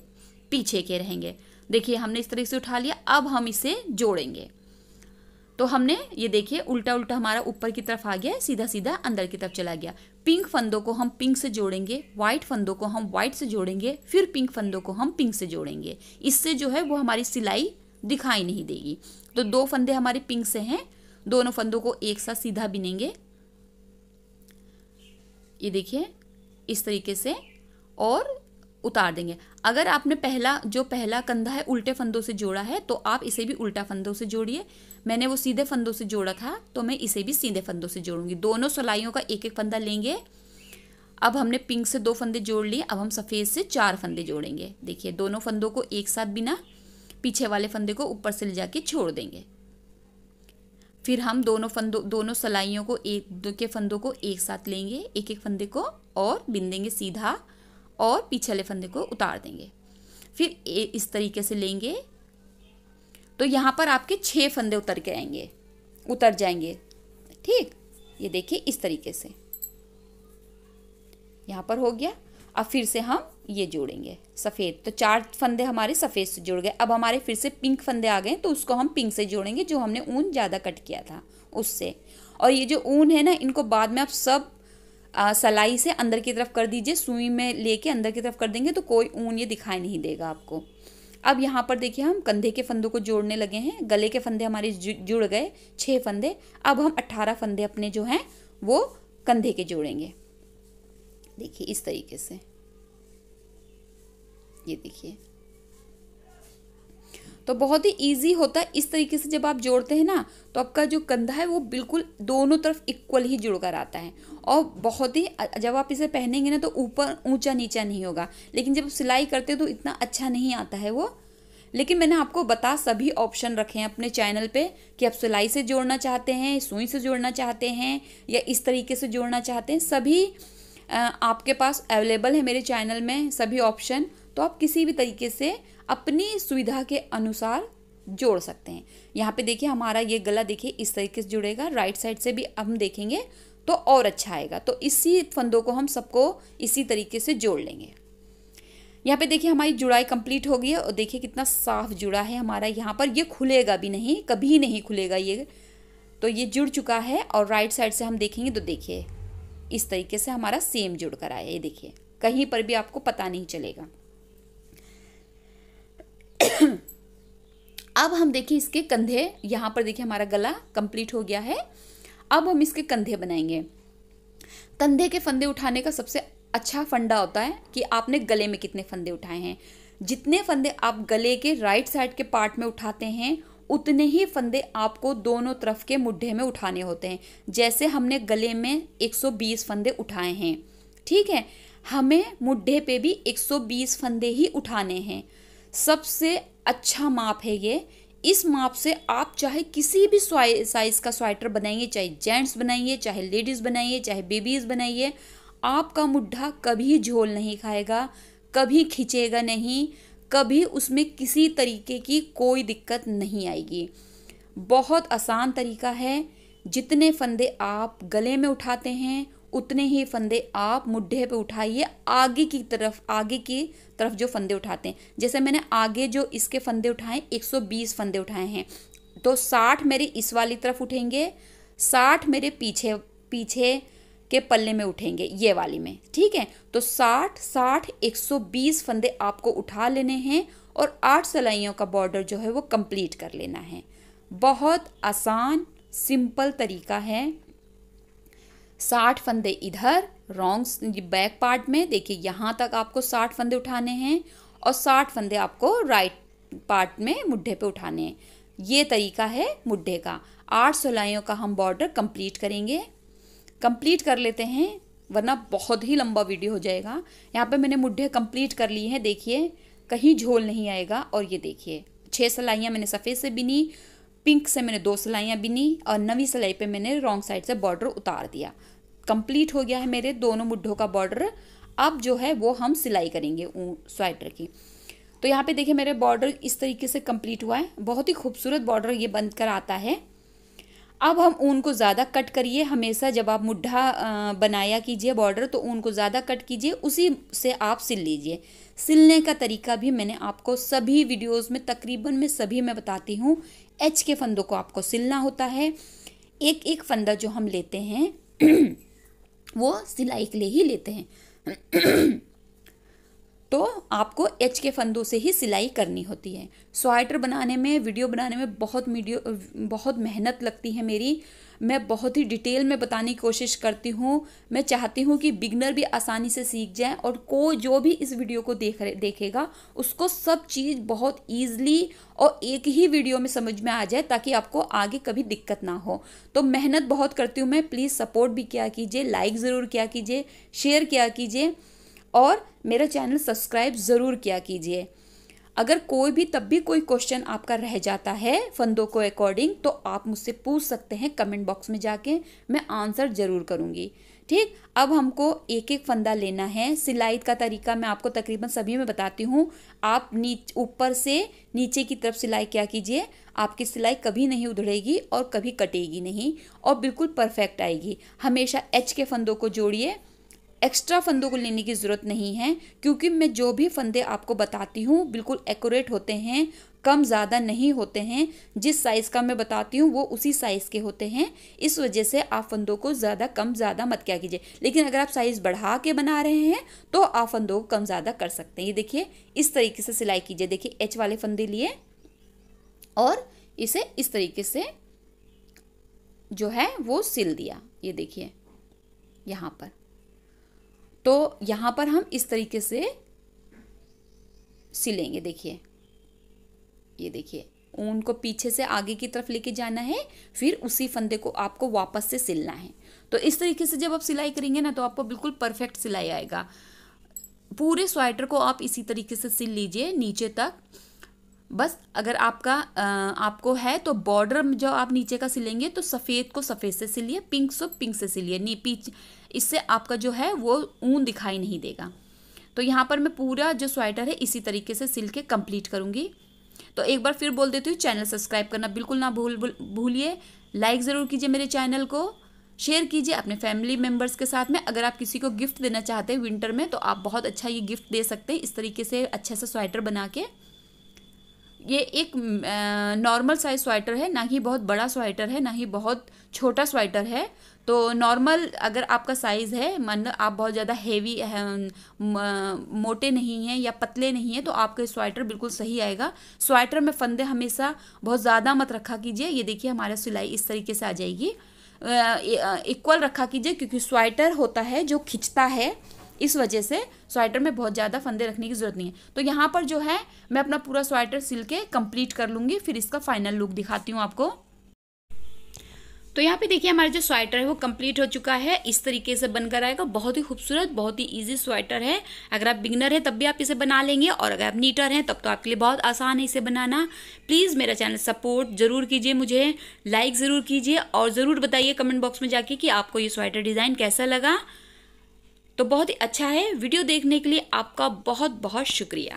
पीछे के रहेंगे देखिए हमने इस तरीके से उठा लिया अब हम इसे जोड़ेंगे तो हमने ये देखिए उल्टा उल्टा हमारा ऊपर की तरफ आ गया सीधा सीधा अंदर की तरफ चला गया पिंक फंदों को हम पिंक से जोड़ेंगे व्हाइट फंदों को हम व्हाइट से जोड़ेंगे फिर पिंक फंदों को हम पिंक से जोड़ेंगे इससे जो है वो हमारी सिलाई दिखाई नहीं देगी तो दो फंदे हमारे पिंक से हैं दोनों फंदों को एक साथ सीधा बिनेंगे ये देखिए इस तरीके से और उतार देंगे अगर आपने पहला जो पहला कंधा है उल्टे फंदों से जोड़ा है तो आप इसे भी उल्टा फंदों से जोड़िए मैंने वो सीधे फंदों से जोड़ा था तो मैं इसे भी सीधे फंदों से जोड़ूंगी दोनों सिलाइयों का एक एक फंदा लेंगे अब हमने पिंक से दो फंदे जोड़ लिए अब हम सफ़ेद से चार फंदे जोड़ेंगे देखिए दोनों फंदों को एक साथ बिना पीछे वाले फंदे को ऊपर से ले जाके छोड़ देंगे फिर हम दोनों फंदों दोनों सलाइयों को एक दो के फंदों को एक साथ लेंगे एक एक फंदे को और बिंदेंगे सीधा और पीछे वाले फंदे को उतार देंगे फिर इस तरीके से लेंगे तो यहाँ पर आपके छः फंदे उतर के आएंगे उतर जाएंगे ठीक ये देखिए इस तरीके से यहाँ पर हो गया अब फिर से हम ये जोड़ेंगे सफ़ेद तो चार फंदे हमारे सफ़ेद से जुड़ गए अब हमारे फिर से पिंक फंदे आ गए तो उसको हम पिंक से जोड़ेंगे जो हमने ऊन ज़्यादा कट किया था उससे और ये जो ऊन है ना इनको बाद में आप सब आ, सलाई से अंदर की तरफ कर दीजिए सुई में लेके अंदर की तरफ कर देंगे तो कोई ऊन ये दिखाई नहीं देगा आपको अब यहाँ पर देखिए हम कंधे के फंदों को जोड़ने लगे हैं गले के फंदे हमारे जुड़ गए छः फंदे अब हम अट्ठारह फंदे अपने जो हैं वो कंधे के जोड़ेंगे देखिए इस तरीके से ये देखिए तो बहुत ही ईजी होता है इस तरीके से जब आप जोड़ते हैं ना तो आपका जो कंधा है वो बिल्कुल दोनों तरफ इक्वल ही जुड़ कर आता है और बहुत ही जब आप इसे पहनेंगे ना तो ऊपर ऊंचा नीचा नहीं होगा लेकिन जब सिलाई करते हो तो इतना अच्छा नहीं आता है वो लेकिन मैंने आपको बता सभी ऑप्शन रखे हैं अपने चैनल पे कि आप सिलाई से जोड़ना चाहते हैं सुई से जोड़ना चाहते हैं या इस तरीके से जोड़ना चाहते हैं सभी आपके पास अवेलेबल है मेरे चैनल में सभी ऑप्शन तो आप किसी भी तरीके से अपनी सुविधा के अनुसार जोड़ सकते हैं यहाँ पे देखिए हमारा ये गला देखिए इस तरीके से जुड़ेगा राइट साइड से भी हम देखेंगे तो और अच्छा आएगा तो इसी फंदों को हम सबको इसी तरीके से जोड़ लेंगे यहाँ पे देखिए हमारी जुड़ाई कंप्लीट हो गई है और देखिए कितना साफ जुड़ा है हमारा यहाँ पर ये खुलेगा भी नहीं कभी नहीं खुलेगा ये तो ये जुड़ चुका है और राइट साइड से हम देखेंगे तो देखिए इस तरीके से हमारा सेम जुड़ कर आया ये देखिए कहीं पर भी आपको पता नहीं चलेगा [COUGHS] अब हम देखिए इसके कंधे यहाँ पर देखिए हमारा गला कंप्लीट हो गया है अब हम इसके कंधे बनाएंगे कंधे के फंदे उठाने का सबसे अच्छा फंडा होता है कि आपने गले में कितने फंदे उठाए हैं जितने फंदे आप गले के राइट साइड के पार्ट में उठाते हैं उतने ही फंदे आपको दोनों तरफ के मुड्ढे में उठाने होते हैं जैसे हमने गले में 120 फंदे उठाए हैं ठीक है हमें मुड्ढे पे भी 120 फंदे ही उठाने हैं सबसे अच्छा माप है ये इस माप से आप चाहे किसी भी साइज़ का स्वेटर बनाइए चाहे जेंट्स बनाइए चाहे लेडीज़ बनाइए चाहे बेबीज़ बनाइए आपका मुड्ढा कभी झोल नहीं खाएगा कभी खिंचेगा नहीं कभी उसमें किसी तरीके की कोई दिक्कत नहीं आएगी बहुत आसान तरीका है जितने फंदे आप गले में उठाते हैं उतने ही फंदे आप मुड्ढे पे उठाइए आगे की तरफ आगे की तरफ जो फंदे उठाते हैं जैसे मैंने आगे जो इसके फंदे उठाए 120 फंदे उठाए हैं तो 60 मेरे इस वाली तरफ उठेंगे 60 मेरे पीछे पीछे के पल्ले में उठेंगे ये वाली में ठीक है तो 60 60 120 फंदे आपको उठा लेने हैं और आठ सलाइयों का बॉर्डर जो है वो कंप्लीट कर लेना है बहुत आसान सिंपल तरीका है साठ फंदे इधर रॉन्ग बैक पार्ट में देखिए यहाँ तक आपको साठ फंदे उठाने हैं और साठ फंदे आपको राइट पार्ट में मुड्ढे पे उठाने हैं ये तरीका है मुड्ढे का आठ सिलाइयों का हम बॉर्डर कंप्लीट करेंगे कंप्लीट कर लेते हैं वरना बहुत ही लंबा वीडियो हो जाएगा यहाँ पे मैंने मुड्ढे कंप्लीट कर लिए हैं देखिए कहीं झोल नहीं आएगा और ये देखिए छः सिलाइयाँ मैंने सफ़ेद से बिनी पिंक से मैंने दो सिलाइयाँ बिनी और नवी सिलाई पे मैंने रॉन्ग साइड से बॉर्डर उतार दिया कंप्लीट हो गया है मेरे दोनों मुड्ढों का बॉर्डर अब जो है वो हम सिलाई करेंगे स्वेटर की तो यहाँ पे देखिए मेरे बॉर्डर इस तरीके से कंप्लीट हुआ है बहुत ही खूबसूरत बॉर्डर ये बंद कर आता है अब हम ऊन को ज़्यादा कट करिए हमेशा जब आप मुड्ढा बनाया कीजिए बॉर्डर तो ऊन को ज़्यादा कट कीजिए उसी से आप सिल लीजिए सिलने का तरीका भी मैंने आपको सभी वीडियोस में तकरीबन में सभी में बताती हूँ एच के फंदों को आपको सिलना होता है एक एक फंदा जो हम लेते हैं [CLEARS THROAT] वो सिलाई के लिए ही लेते हैं [CLEARS THROAT] आपको एच के फंदों से ही सिलाई करनी होती है स्वाइटर बनाने में वीडियो बनाने में बहुत मीडियो बहुत मेहनत लगती है मेरी मैं बहुत ही डिटेल में बताने की कोशिश करती हूँ मैं चाहती हूँ कि बिगनर भी आसानी से सीख जाए और को जो भी इस वीडियो को देख देखेगा उसको सब चीज़ बहुत ईजली और एक ही वीडियो में समझ में आ जाए ताकि आपको आगे कभी दिक्कत ना हो तो मेहनत बहुत करती हूँ मैं प्लीज़ सपोर्ट भी किया कीजिए लाइक ज़रूर किया कीजिए शेयर किया कीजिए और मेरा चैनल सब्सक्राइब ज़रूर किया कीजिए अगर कोई भी तब भी कोई क्वेश्चन आपका रह जाता है फंदों को अकॉर्डिंग तो आप मुझसे पूछ सकते हैं कमेंट बॉक्स में जाके मैं आंसर ज़रूर करूँगी ठीक अब हमको एक एक फंदा लेना है सिलाई का तरीका मैं आपको तकरीबन सभी में बताती हूँ आप नीच ऊपर से नीचे की तरफ सिलाई क्या कीजिए आपकी सिलाई कभी नहीं उधड़ेगी और कभी कटेगी नहीं और बिल्कुल परफेक्ट आएगी हमेशा एच के फंदों को जोड़िए एक्स्ट्रा फंदों को लेने की ज़रूरत नहीं है क्योंकि मैं जो भी फंदे आपको बताती हूँ बिल्कुल एक्यूरेट होते हैं कम ज़्यादा नहीं होते हैं जिस साइज़ का मैं बताती हूँ वो उसी साइज़ के होते हैं इस वजह से आप फंदों को ज़्यादा कम ज़्यादा मत क्या कीजिए लेकिन अगर आप साइज़ बढ़ा के बना रहे हैं तो आप फंदों को कम ज़्यादा कर सकते हैं ये देखिए इस तरीके से सिलाई कीजिए देखिए एच वाले फंदे लिए और इसे इस तरीके से जो है वो सिल दिया ये देखिए यहाँ पर तो यहाँ पर हम इस तरीके से सिलेंगे देखिए ये देखिए ऊन को पीछे से आगे की तरफ लेके जाना है फिर उसी फंदे को आपको वापस से सिलना है तो इस तरीके से जब आप सिलाई करेंगे ना तो आपको बिल्कुल परफेक्ट सिलाई आएगा पूरे स्वेटर को आप इसी तरीके से सिल लीजिए नीचे तक बस अगर आपका आपको है तो बॉर्डर जो आप नीचे का सिलेंगे तो सफ़ेद को सफ़ेद से सिलिए पिंक सो पिंक से सिलिए नी पीच इससे आपका जो है वो ऊन दिखाई नहीं देगा तो यहाँ पर मैं पूरा जो स्वेटर है इसी तरीके से सिल के कंप्लीट करूँगी तो एक बार फिर बोल देती हूँ चैनल सब्सक्राइब करना बिल्कुल ना भूल भूलिए लाइक ज़रूर कीजिए मेरे चैनल को शेयर कीजिए अपने फैमिली मेम्बर्स के साथ में अगर आप किसी को गिफ्ट देना चाहते हैं विंटर में तो आप बहुत अच्छा ये गिफ्ट दे सकते हैं इस तरीके से अच्छे से स्वेटर बना के ये एक नॉर्मल साइज स्वेटर है ना ही बहुत बड़ा स्वेटर है ना ही बहुत छोटा स्वेटर है तो नॉर्मल अगर आपका साइज़ है मान आप बहुत ज़्यादा हेवी मोटे नहीं हैं या पतले नहीं हैं तो आपका स्वेटर बिल्कुल सही आएगा स्वेटर में फंदे हमेशा बहुत ज़्यादा मत रखा कीजिए ये देखिए हमारा सिलाई इस तरीके से आ जाएगी इक्वल रखा कीजिए क्योंकि स्वेटर होता है जो खिंचता है इस वजह से स्वेटर में बहुत ज़्यादा फंदे रखने की ज़रूरत नहीं है तो यहाँ पर जो है मैं अपना पूरा स्वेटर सिल के कंप्लीट कर लूँगी फिर इसका फाइनल लुक दिखाती हूँ आपको तो यहाँ पे देखिए हमारा जो स्वेटर है वो कंप्लीट हो चुका है इस तरीके से बनकर आएगा बहुत ही खूबसूरत बहुत ही इजी स्वेटर है अगर आप बिगनर हैं तब भी आप इसे बना लेंगे और अगर आप नीटर हैं तब तो आपके लिए बहुत आसान है इसे बनाना प्लीज़ मेरा चैनल सपोर्ट ज़रूर कीजिए मुझे लाइक ज़रूर कीजिए और ज़रूर बताइए कमेंट बॉक्स में जाके कि आपको ये स्वेटर डिज़ाइन कैसा लगा तो बहुत ही अच्छा है वीडियो देखने के लिए आपका बहुत बहुत शुक्रिया